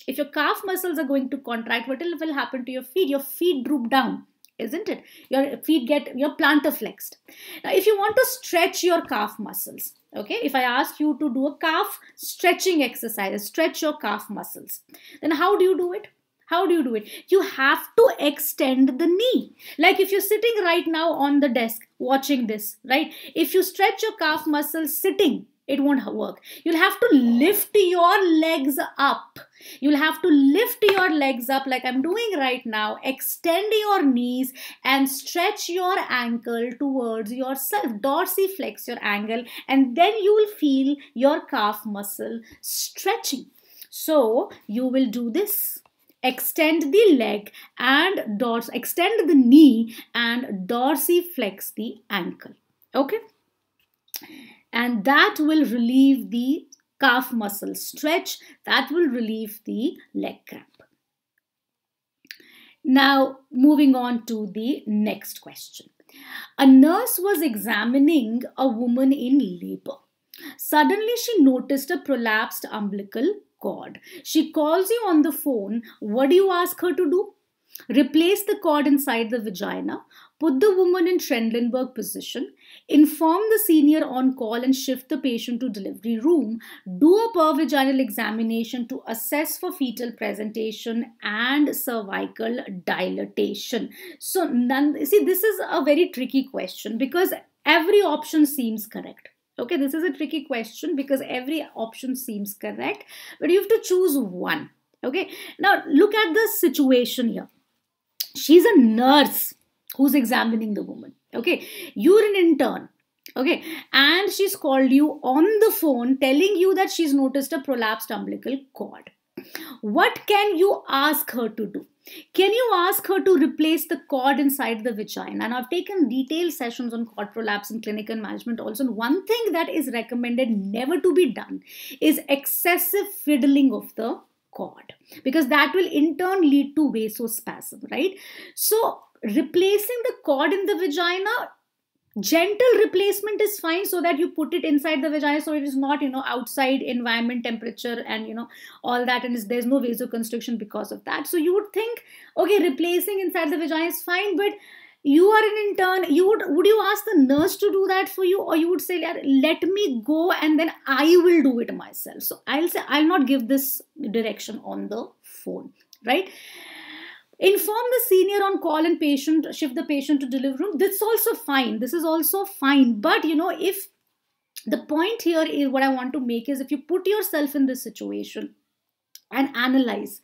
if your calf muscles are going to contract, what will happen to your feet? Your feet droop down isn't it your feet get your plantar flexed now if you want to stretch your calf muscles okay if i ask you to do a calf stretching exercise stretch your calf muscles then how do you do it how do you do it you have to extend the knee like if you're sitting right now on the desk watching this right if you stretch your calf muscles sitting it won't work you'll have to lift your legs up you'll have to lift your legs up like i'm doing right now extend your knees and stretch your ankle towards yourself dorsiflex your ankle and then you'll feel your calf muscle stretching so you will do this extend the leg and dors extend the knee and dorsiflex the ankle okay and that will relieve the calf muscle stretch that will relieve the leg cramp now moving on to the next question a nurse was examining a woman in labor suddenly she noticed a prolapsed umbilical cord she calls you on the phone what do you ask her to do replace the cord inside the vagina put the woman in Trendelenburg position, inform the senior on call and shift the patient to delivery room, do a pervaginal examination to assess for fetal presentation and cervical dilatation. So, none, see, this is a very tricky question because every option seems correct. Okay, this is a tricky question because every option seems correct, but you have to choose one. Okay, now look at the situation here. She's a nurse who's examining the woman okay you're an intern okay and she's called you on the phone telling you that she's noticed a prolapsed umbilical cord what can you ask her to do can you ask her to replace the cord inside the vagina? And I've taken detailed sessions on cord prolapse in clinical management also. And one thing that is recommended never to be done is excessive fiddling of the cord because that will in turn lead to vasospasm, right? So replacing the cord in the vagina gentle replacement is fine so that you put it inside the vagina so it is not you know outside environment temperature and you know all that and there's no vasoconstriction because of that so you would think okay replacing inside the vagina is fine but you are an intern you would would you ask the nurse to do that for you or you would say let me go and then i will do it myself so i'll say i'll not give this direction on the phone right Inform the senior on call and patient, shift the patient to delivery room. This is also fine. This is also fine. But you know, if the point here is what I want to make is if you put yourself in this situation and analyze,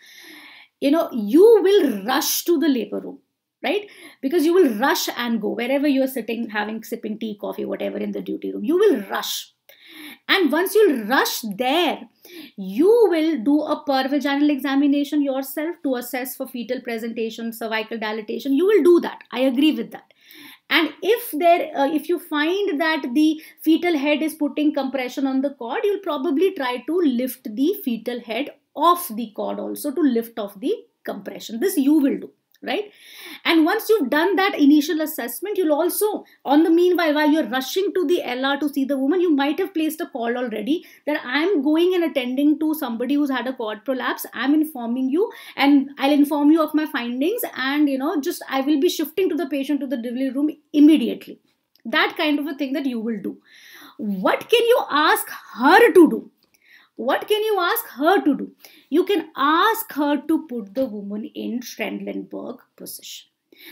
you know, you will rush to the labor room right because you will rush and go wherever you're sitting having sipping tea coffee whatever in the duty room you will rush and once you'll rush there you will do a pervaginal examination yourself to assess for fetal presentation cervical dilatation you will do that i agree with that and if there uh, if you find that the fetal head is putting compression on the cord you'll probably try to lift the fetal head off the cord also to lift off the compression this you will do right and once you've done that initial assessment you'll also on the meanwhile while you're rushing to the lr to see the woman you might have placed a call already that i'm going and attending to somebody who's had a quad prolapse i'm informing you and i'll inform you of my findings and you know just i will be shifting to the patient to the delivery room immediately that kind of a thing that you will do what can you ask her to do what can you ask her to do? You can ask her to put the woman in Trendelenburg position.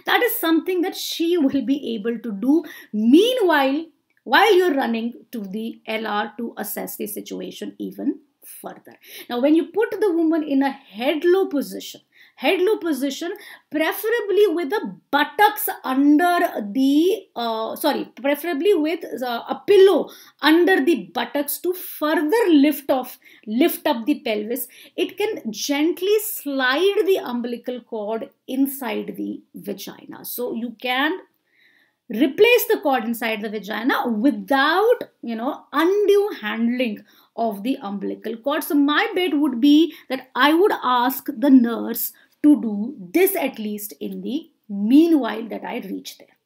That is something that she will be able to do. Meanwhile, while you're running to the LR to assess the situation even further. Now, when you put the woman in a head low position, head low position preferably with the buttocks under the uh, sorry preferably with uh, a pillow under the buttocks to further lift off lift up the pelvis it can gently slide the umbilical cord inside the vagina so you can replace the cord inside the vagina without you know undue handling of the umbilical cord so my bid would be that i would ask the nurse to do this at least in the meanwhile that I reach there.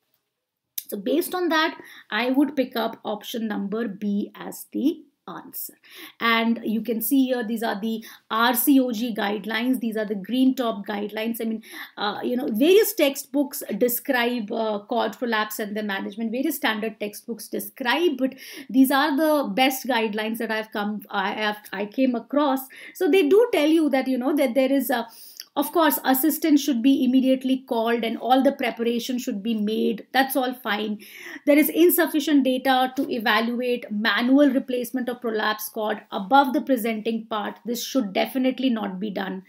So based on that, I would pick up option number B as the answer. And you can see here, these are the RCOG guidelines. These are the green top guidelines. I mean, uh, you know, various textbooks describe uh, cord prolapse and their management. Various standard textbooks describe, but these are the best guidelines that I've come, I have, I came across. So they do tell you that, you know, that there is a, of course, assistance should be immediately called and all the preparation should be made. That's all fine. There is insufficient data to evaluate manual replacement of prolapse cord above the presenting part. This should definitely not be done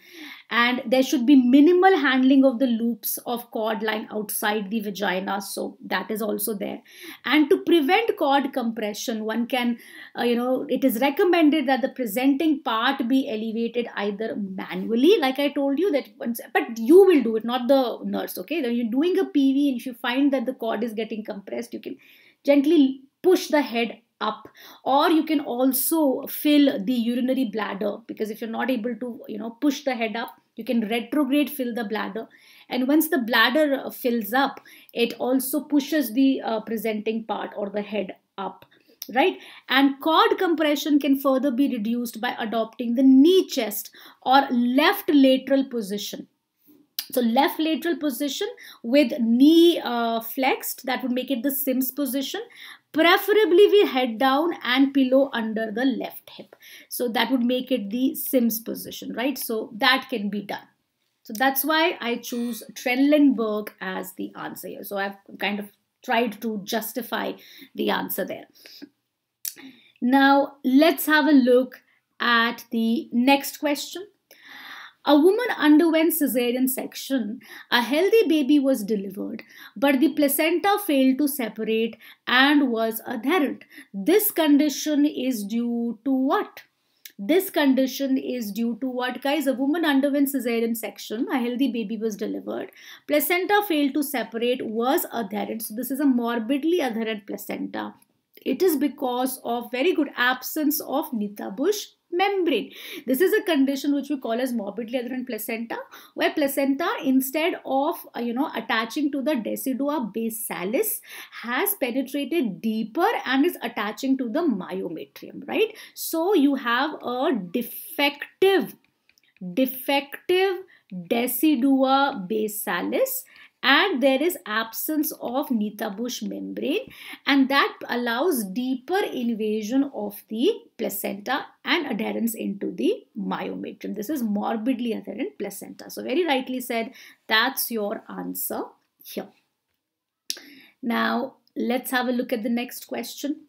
and there should be minimal handling of the loops of cord line outside the vagina so that is also there and to prevent cord compression one can uh, you know it is recommended that the presenting part be elevated either manually like i told you that once but you will do it not the nurse okay then you're doing a pv and if you find that the cord is getting compressed you can gently push the head up or you can also fill the urinary bladder because if you're not able to you know push the head up you can retrograde fill the bladder and once the bladder uh, fills up it also pushes the uh, presenting part or the head up right and cord compression can further be reduced by adopting the knee chest or left lateral position so left lateral position with knee uh, flexed that would make it the sims position preferably with head down and pillow under the left hip. So that would make it the Sims position, right? So that can be done. So that's why I choose Trenlenburg as the answer here. So I've kind of tried to justify the answer there. Now let's have a look at the next question. A woman underwent cesarean section. A healthy baby was delivered, but the placenta failed to separate and was adherent. This condition is due to what? this condition is due to what guys a woman underwent cesarean section a healthy baby was delivered placenta failed to separate was adherent so this is a morbidly adherent placenta it is because of very good absence of nita bush membrane. This is a condition which we call as morbidly adherent placenta, where placenta instead of uh, you know attaching to the decidua basalis has penetrated deeper and is attaching to the myometrium, right? So you have a defective, defective decidua basalis and there is absence of nita membrane and that allows deeper invasion of the placenta and adherence into the myometrium. This is morbidly adherent placenta. So very rightly said, that's your answer here. Now, let's have a look at the next question.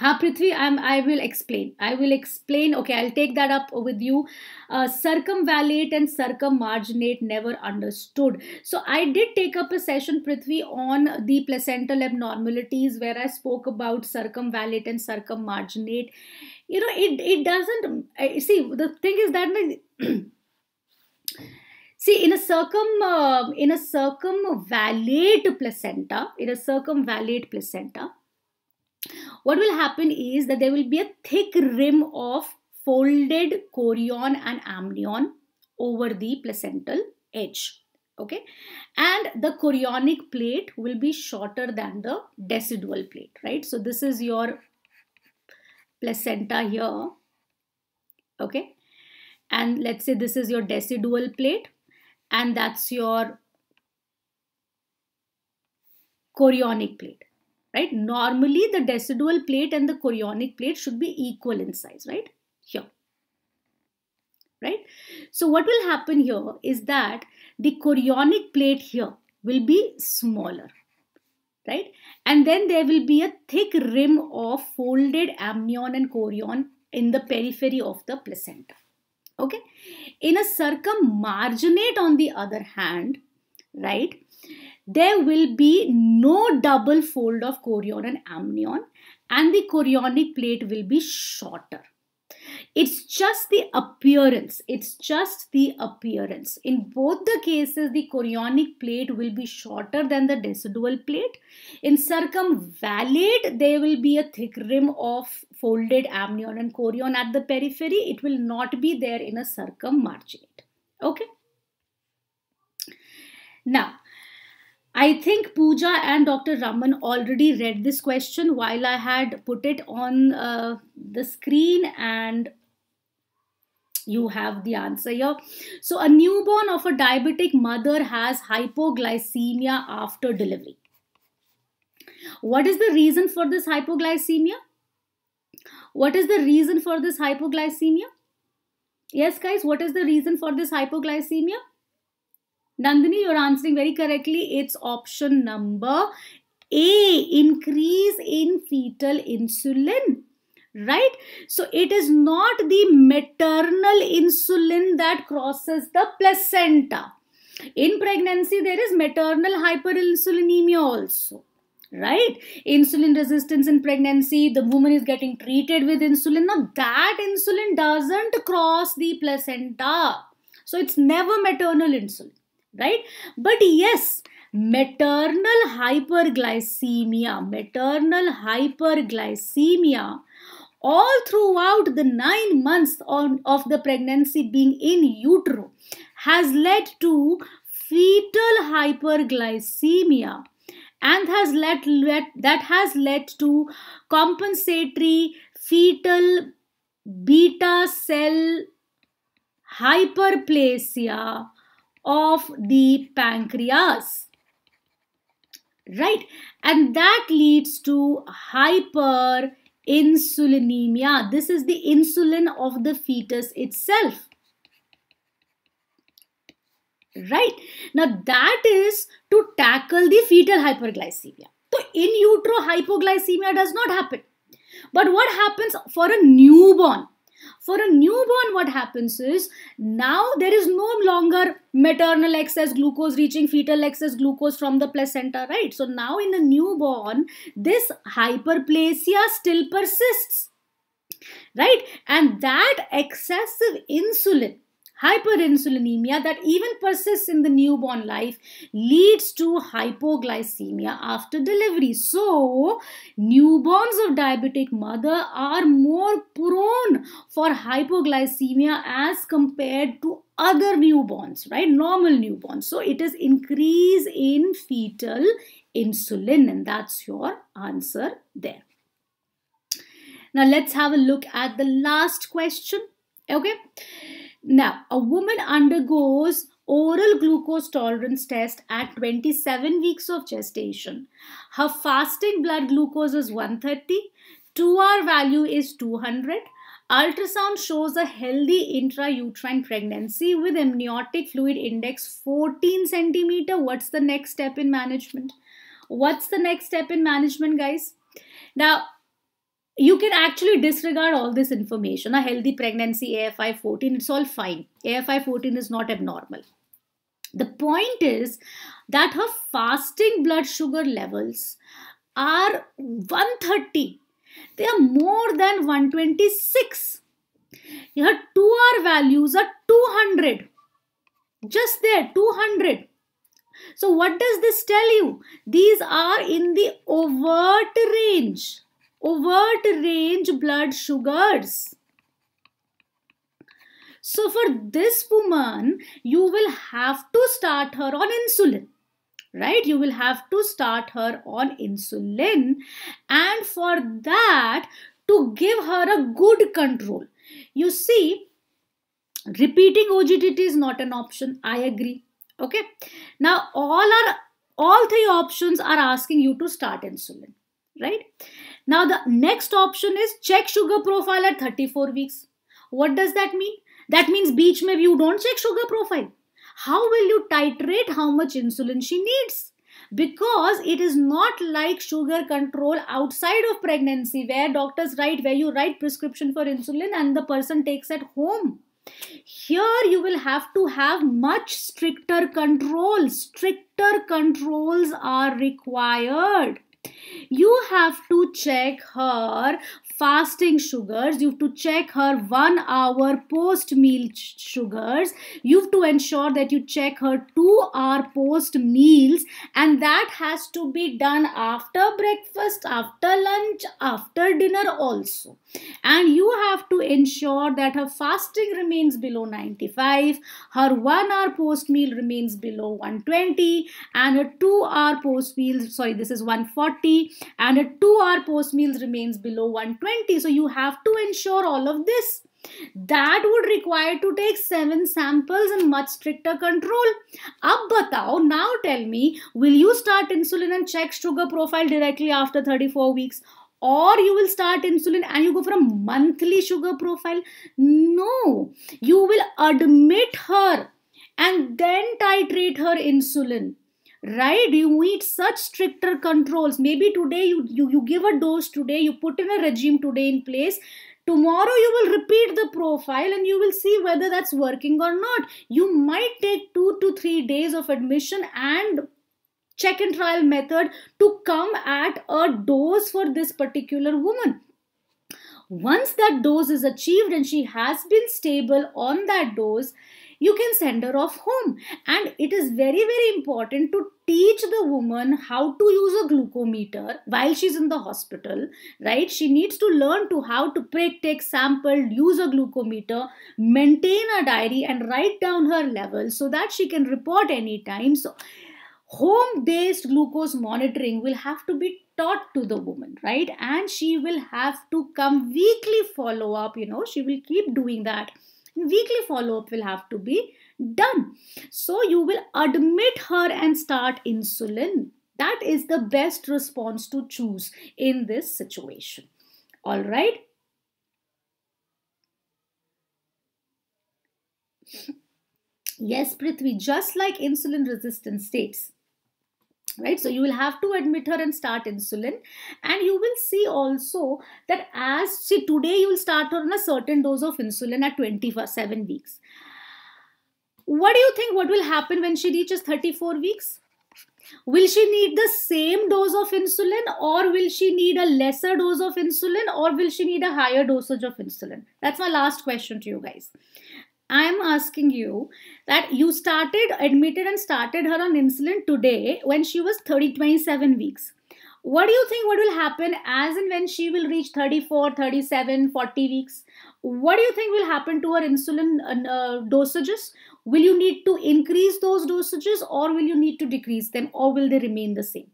Ah, Prithvi, I'm, I will explain. I will explain. Okay, I'll take that up with you. Uh, circumvallate and circummarginate never understood. So I did take up a session, Prithvi, on the placental abnormalities where I spoke about circumvallate and circummarginate. You know, it, it doesn't... Uh, see, the thing is that... See, in a circum uh, in a circumvallate placenta, in a circumvallate placenta, what will happen is that there will be a thick rim of folded chorion and amnion over the placental edge okay and the chorionic plate will be shorter than the decidual plate right so this is your placenta here okay and let's say this is your decidual plate and that's your chorionic plate right? Normally the decidual plate and the chorionic plate should be equal in size, right? Here, right? So what will happen here is that the chorionic plate here will be smaller, right? And then there will be a thick rim of folded amnion and chorion in the periphery of the placenta. Okay. In a circummarginate, on the other hand, right, there will be no double fold of chorion and amnion and the chorionic plate will be shorter. It's just the appearance. It's just the appearance. In both the cases, the chorionic plate will be shorter than the decidual plate. In circumvalate, there will be a thick rim of folded amnion and chorion at the periphery. It will not be there in a circummarginate. Okay. Now, I think Pooja and Dr. Raman already read this question while I had put it on uh, the screen and you have the answer here. So a newborn of a diabetic mother has hypoglycemia after delivery. What is the reason for this hypoglycemia? What is the reason for this hypoglycemia? Yes guys, what is the reason for this hypoglycemia? Nandini, you're answering very correctly. It's option number A, increase in fetal insulin. Right? So it is not the maternal insulin that crosses the placenta. In pregnancy, there is maternal hyperinsulinemia also right insulin resistance in pregnancy the woman is getting treated with insulin now that insulin doesn't cross the placenta so it's never maternal insulin right? But yes, maternal hyperglycemia, maternal hyperglycemia all throughout the nine months on, of the pregnancy being in utero has led to fetal hyperglycemia and has led, that has led to compensatory fetal beta cell hyperplasia of the pancreas right and that leads to hyperinsulinemia this is the insulin of the fetus itself right now that is to tackle the fetal hyperglycemia so in utero hypoglycemia does not happen but what happens for a newborn for a newborn, what happens is now there is no longer maternal excess glucose reaching fetal excess glucose from the placenta, right? So now in the newborn, this hyperplasia still persists, right? And that excessive insulin hyperinsulinemia that even persists in the newborn life leads to hypoglycemia after delivery. So, newborns of diabetic mother are more prone for hypoglycemia as compared to other newborns, right? Normal newborns. So, it is increase in fetal insulin and that's your answer there. Now, let's have a look at the last question. Okay. Now, a woman undergoes oral glucose tolerance test at 27 weeks of gestation. Her fasting blood glucose is 130, 2R value is 200. Ultrasound shows a healthy intrauterine pregnancy with amniotic fluid index 14 centimeter. What's the next step in management? What's the next step in management, guys? Now, you can actually disregard all this information. A healthy pregnancy, AFI 14, it's all fine. AFI 14 is not abnormal. The point is that her fasting blood sugar levels are 130. They are more than 126. Her 2R values are 200. Just there, 200. So what does this tell you? These are in the overt range overt range blood sugars. So for this woman, you will have to start her on insulin right you will have to start her on insulin and for that to give her a good control you see repeating ogtt is not an option i agree okay now all are all three options are asking you to start insulin right now the next option is check sugar profile at 34 weeks. What does that mean? That means beach may you don't check sugar profile. How will you titrate how much insulin she needs? Because it is not like sugar control outside of pregnancy where doctors write where you write prescription for insulin and the person takes at home. Here you will have to have much stricter controls. Stricter controls are required you have to check her fasting sugars you have to check her one hour post meal sugars you have to ensure that you check her two hour post meals and that has to be done after breakfast after lunch after dinner also and you have to ensure that her fasting remains below 95 her one hour post meal remains below 120 and her two hour post meal sorry this is 140 and her two hour post meals remains below 120 20. So you have to ensure all of this. That would require to take 7 samples and much stricter control. Ab batao, now tell me, will you start insulin and check sugar profile directly after 34 weeks? or you will start insulin and you go for a monthly sugar profile. No, you will admit her and then titrate her insulin right you need such stricter controls maybe today you, you you give a dose today you put in a regime today in place tomorrow you will repeat the profile and you will see whether that's working or not you might take 2 to 3 days of admission and check and trial method to come at a dose for this particular woman once that dose is achieved and she has been stable on that dose you can send her off home and it is very very important to teach the woman how to use a glucometer while she's in the hospital right she needs to learn to how to prick take sample use a glucometer maintain a diary and write down her level so that she can report anytime so home based glucose monitoring will have to be taught to the woman right and she will have to come weekly follow up you know she will keep doing that weekly follow-up will have to be done. So you will admit her and start insulin. That is the best response to choose in this situation. All right. Yes, Prithvi, just like insulin resistant states, right so you will have to admit her and start insulin and you will see also that as she today you will start her on a certain dose of insulin at 27 weeks what do you think what will happen when she reaches 34 weeks will she need the same dose of insulin or will she need a lesser dose of insulin or will she need a higher dosage of insulin that's my last question to you guys I am asking you that you started, admitted and started her on insulin today when she was 30, 27 weeks. What do you think what will happen as and when she will reach 34, 37, 40 weeks? What do you think will happen to her insulin uh, uh dosages? Will you need to increase those dosages or will you need to decrease them or will they remain the same?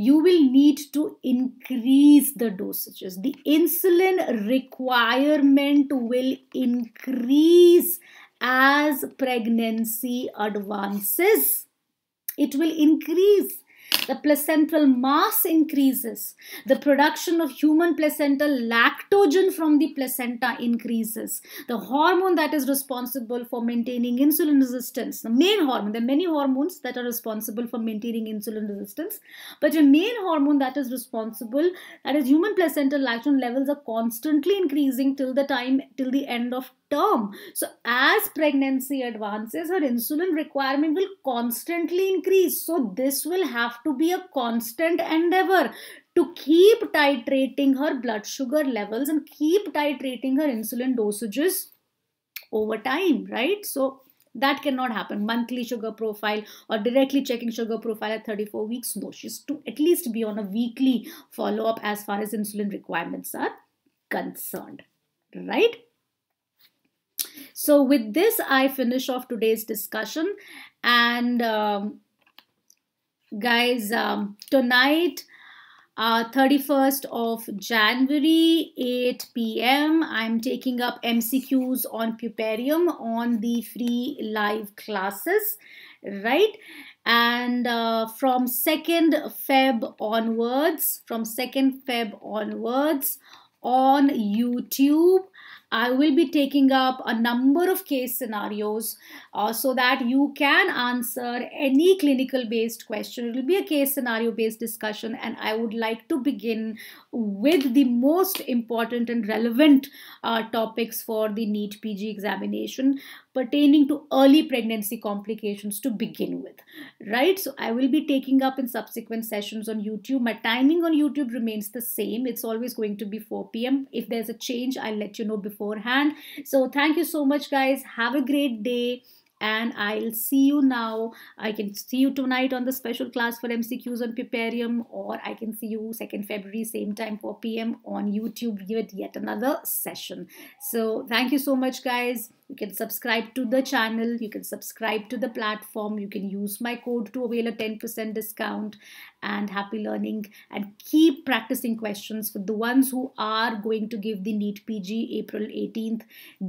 you will need to increase the dosages. The insulin requirement will increase as pregnancy advances. It will increase the placental mass increases, the production of human placental lactogen from the placenta increases. The hormone that is responsible for maintaining insulin resistance, the main hormone, there are many hormones that are responsible for maintaining insulin resistance, but the main hormone that is responsible, that is human placental lactogen levels are constantly increasing till the time, till the end of term. So as pregnancy advances, her insulin requirement will constantly increase. So this will have to be a constant endeavor to keep titrating her blood sugar levels and keep titrating her insulin dosages over time, right? So that cannot happen. Monthly sugar profile or directly checking sugar profile at 34 weeks. No, she's to at least be on a weekly follow up as far as insulin requirements are concerned, right? So with this, I finish off today's discussion. And um, guys, um, tonight, uh, 31st of January, 8 p.m. I'm taking up MCQs on Puparium on the free live classes, right? And uh, from 2nd Feb onwards, from 2nd Feb onwards, on YouTube, I will be taking up a number of case scenarios uh, so that you can answer any clinical based question. It will be a case scenario based discussion, and I would like to begin with the most important and relevant uh, topics for the NEET PG examination, pertaining to early pregnancy complications to begin with, right? So I will be taking up in subsequent sessions on YouTube. My timing on YouTube remains the same. It's always going to be 4 p.m. If there's a change, I'll let you know beforehand. So thank you so much, guys. Have a great day and I'll see you now. I can see you tonight on the special class for MCQs on Piparium, or I can see you 2nd February, same time 4 p.m. on YouTube with yet another session. So, thank you so much, guys you can subscribe to the channel you can subscribe to the platform you can use my code to avail a 10% discount and happy learning and keep practicing questions for the ones who are going to give the neat pg april 18th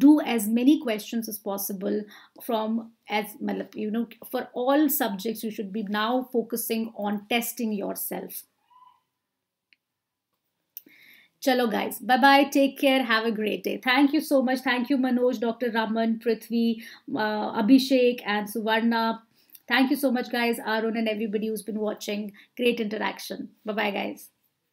do as many questions as possible from as you know for all subjects you should be now focusing on testing yourself Chalo guys, bye bye. Take care. Have a great day. Thank you so much. Thank you Manoj, Dr. Raman, Prithvi, uh, Abhishek, and Suvarna. Thank you so much, guys. Arun and everybody who's been watching. Great interaction. Bye bye, guys.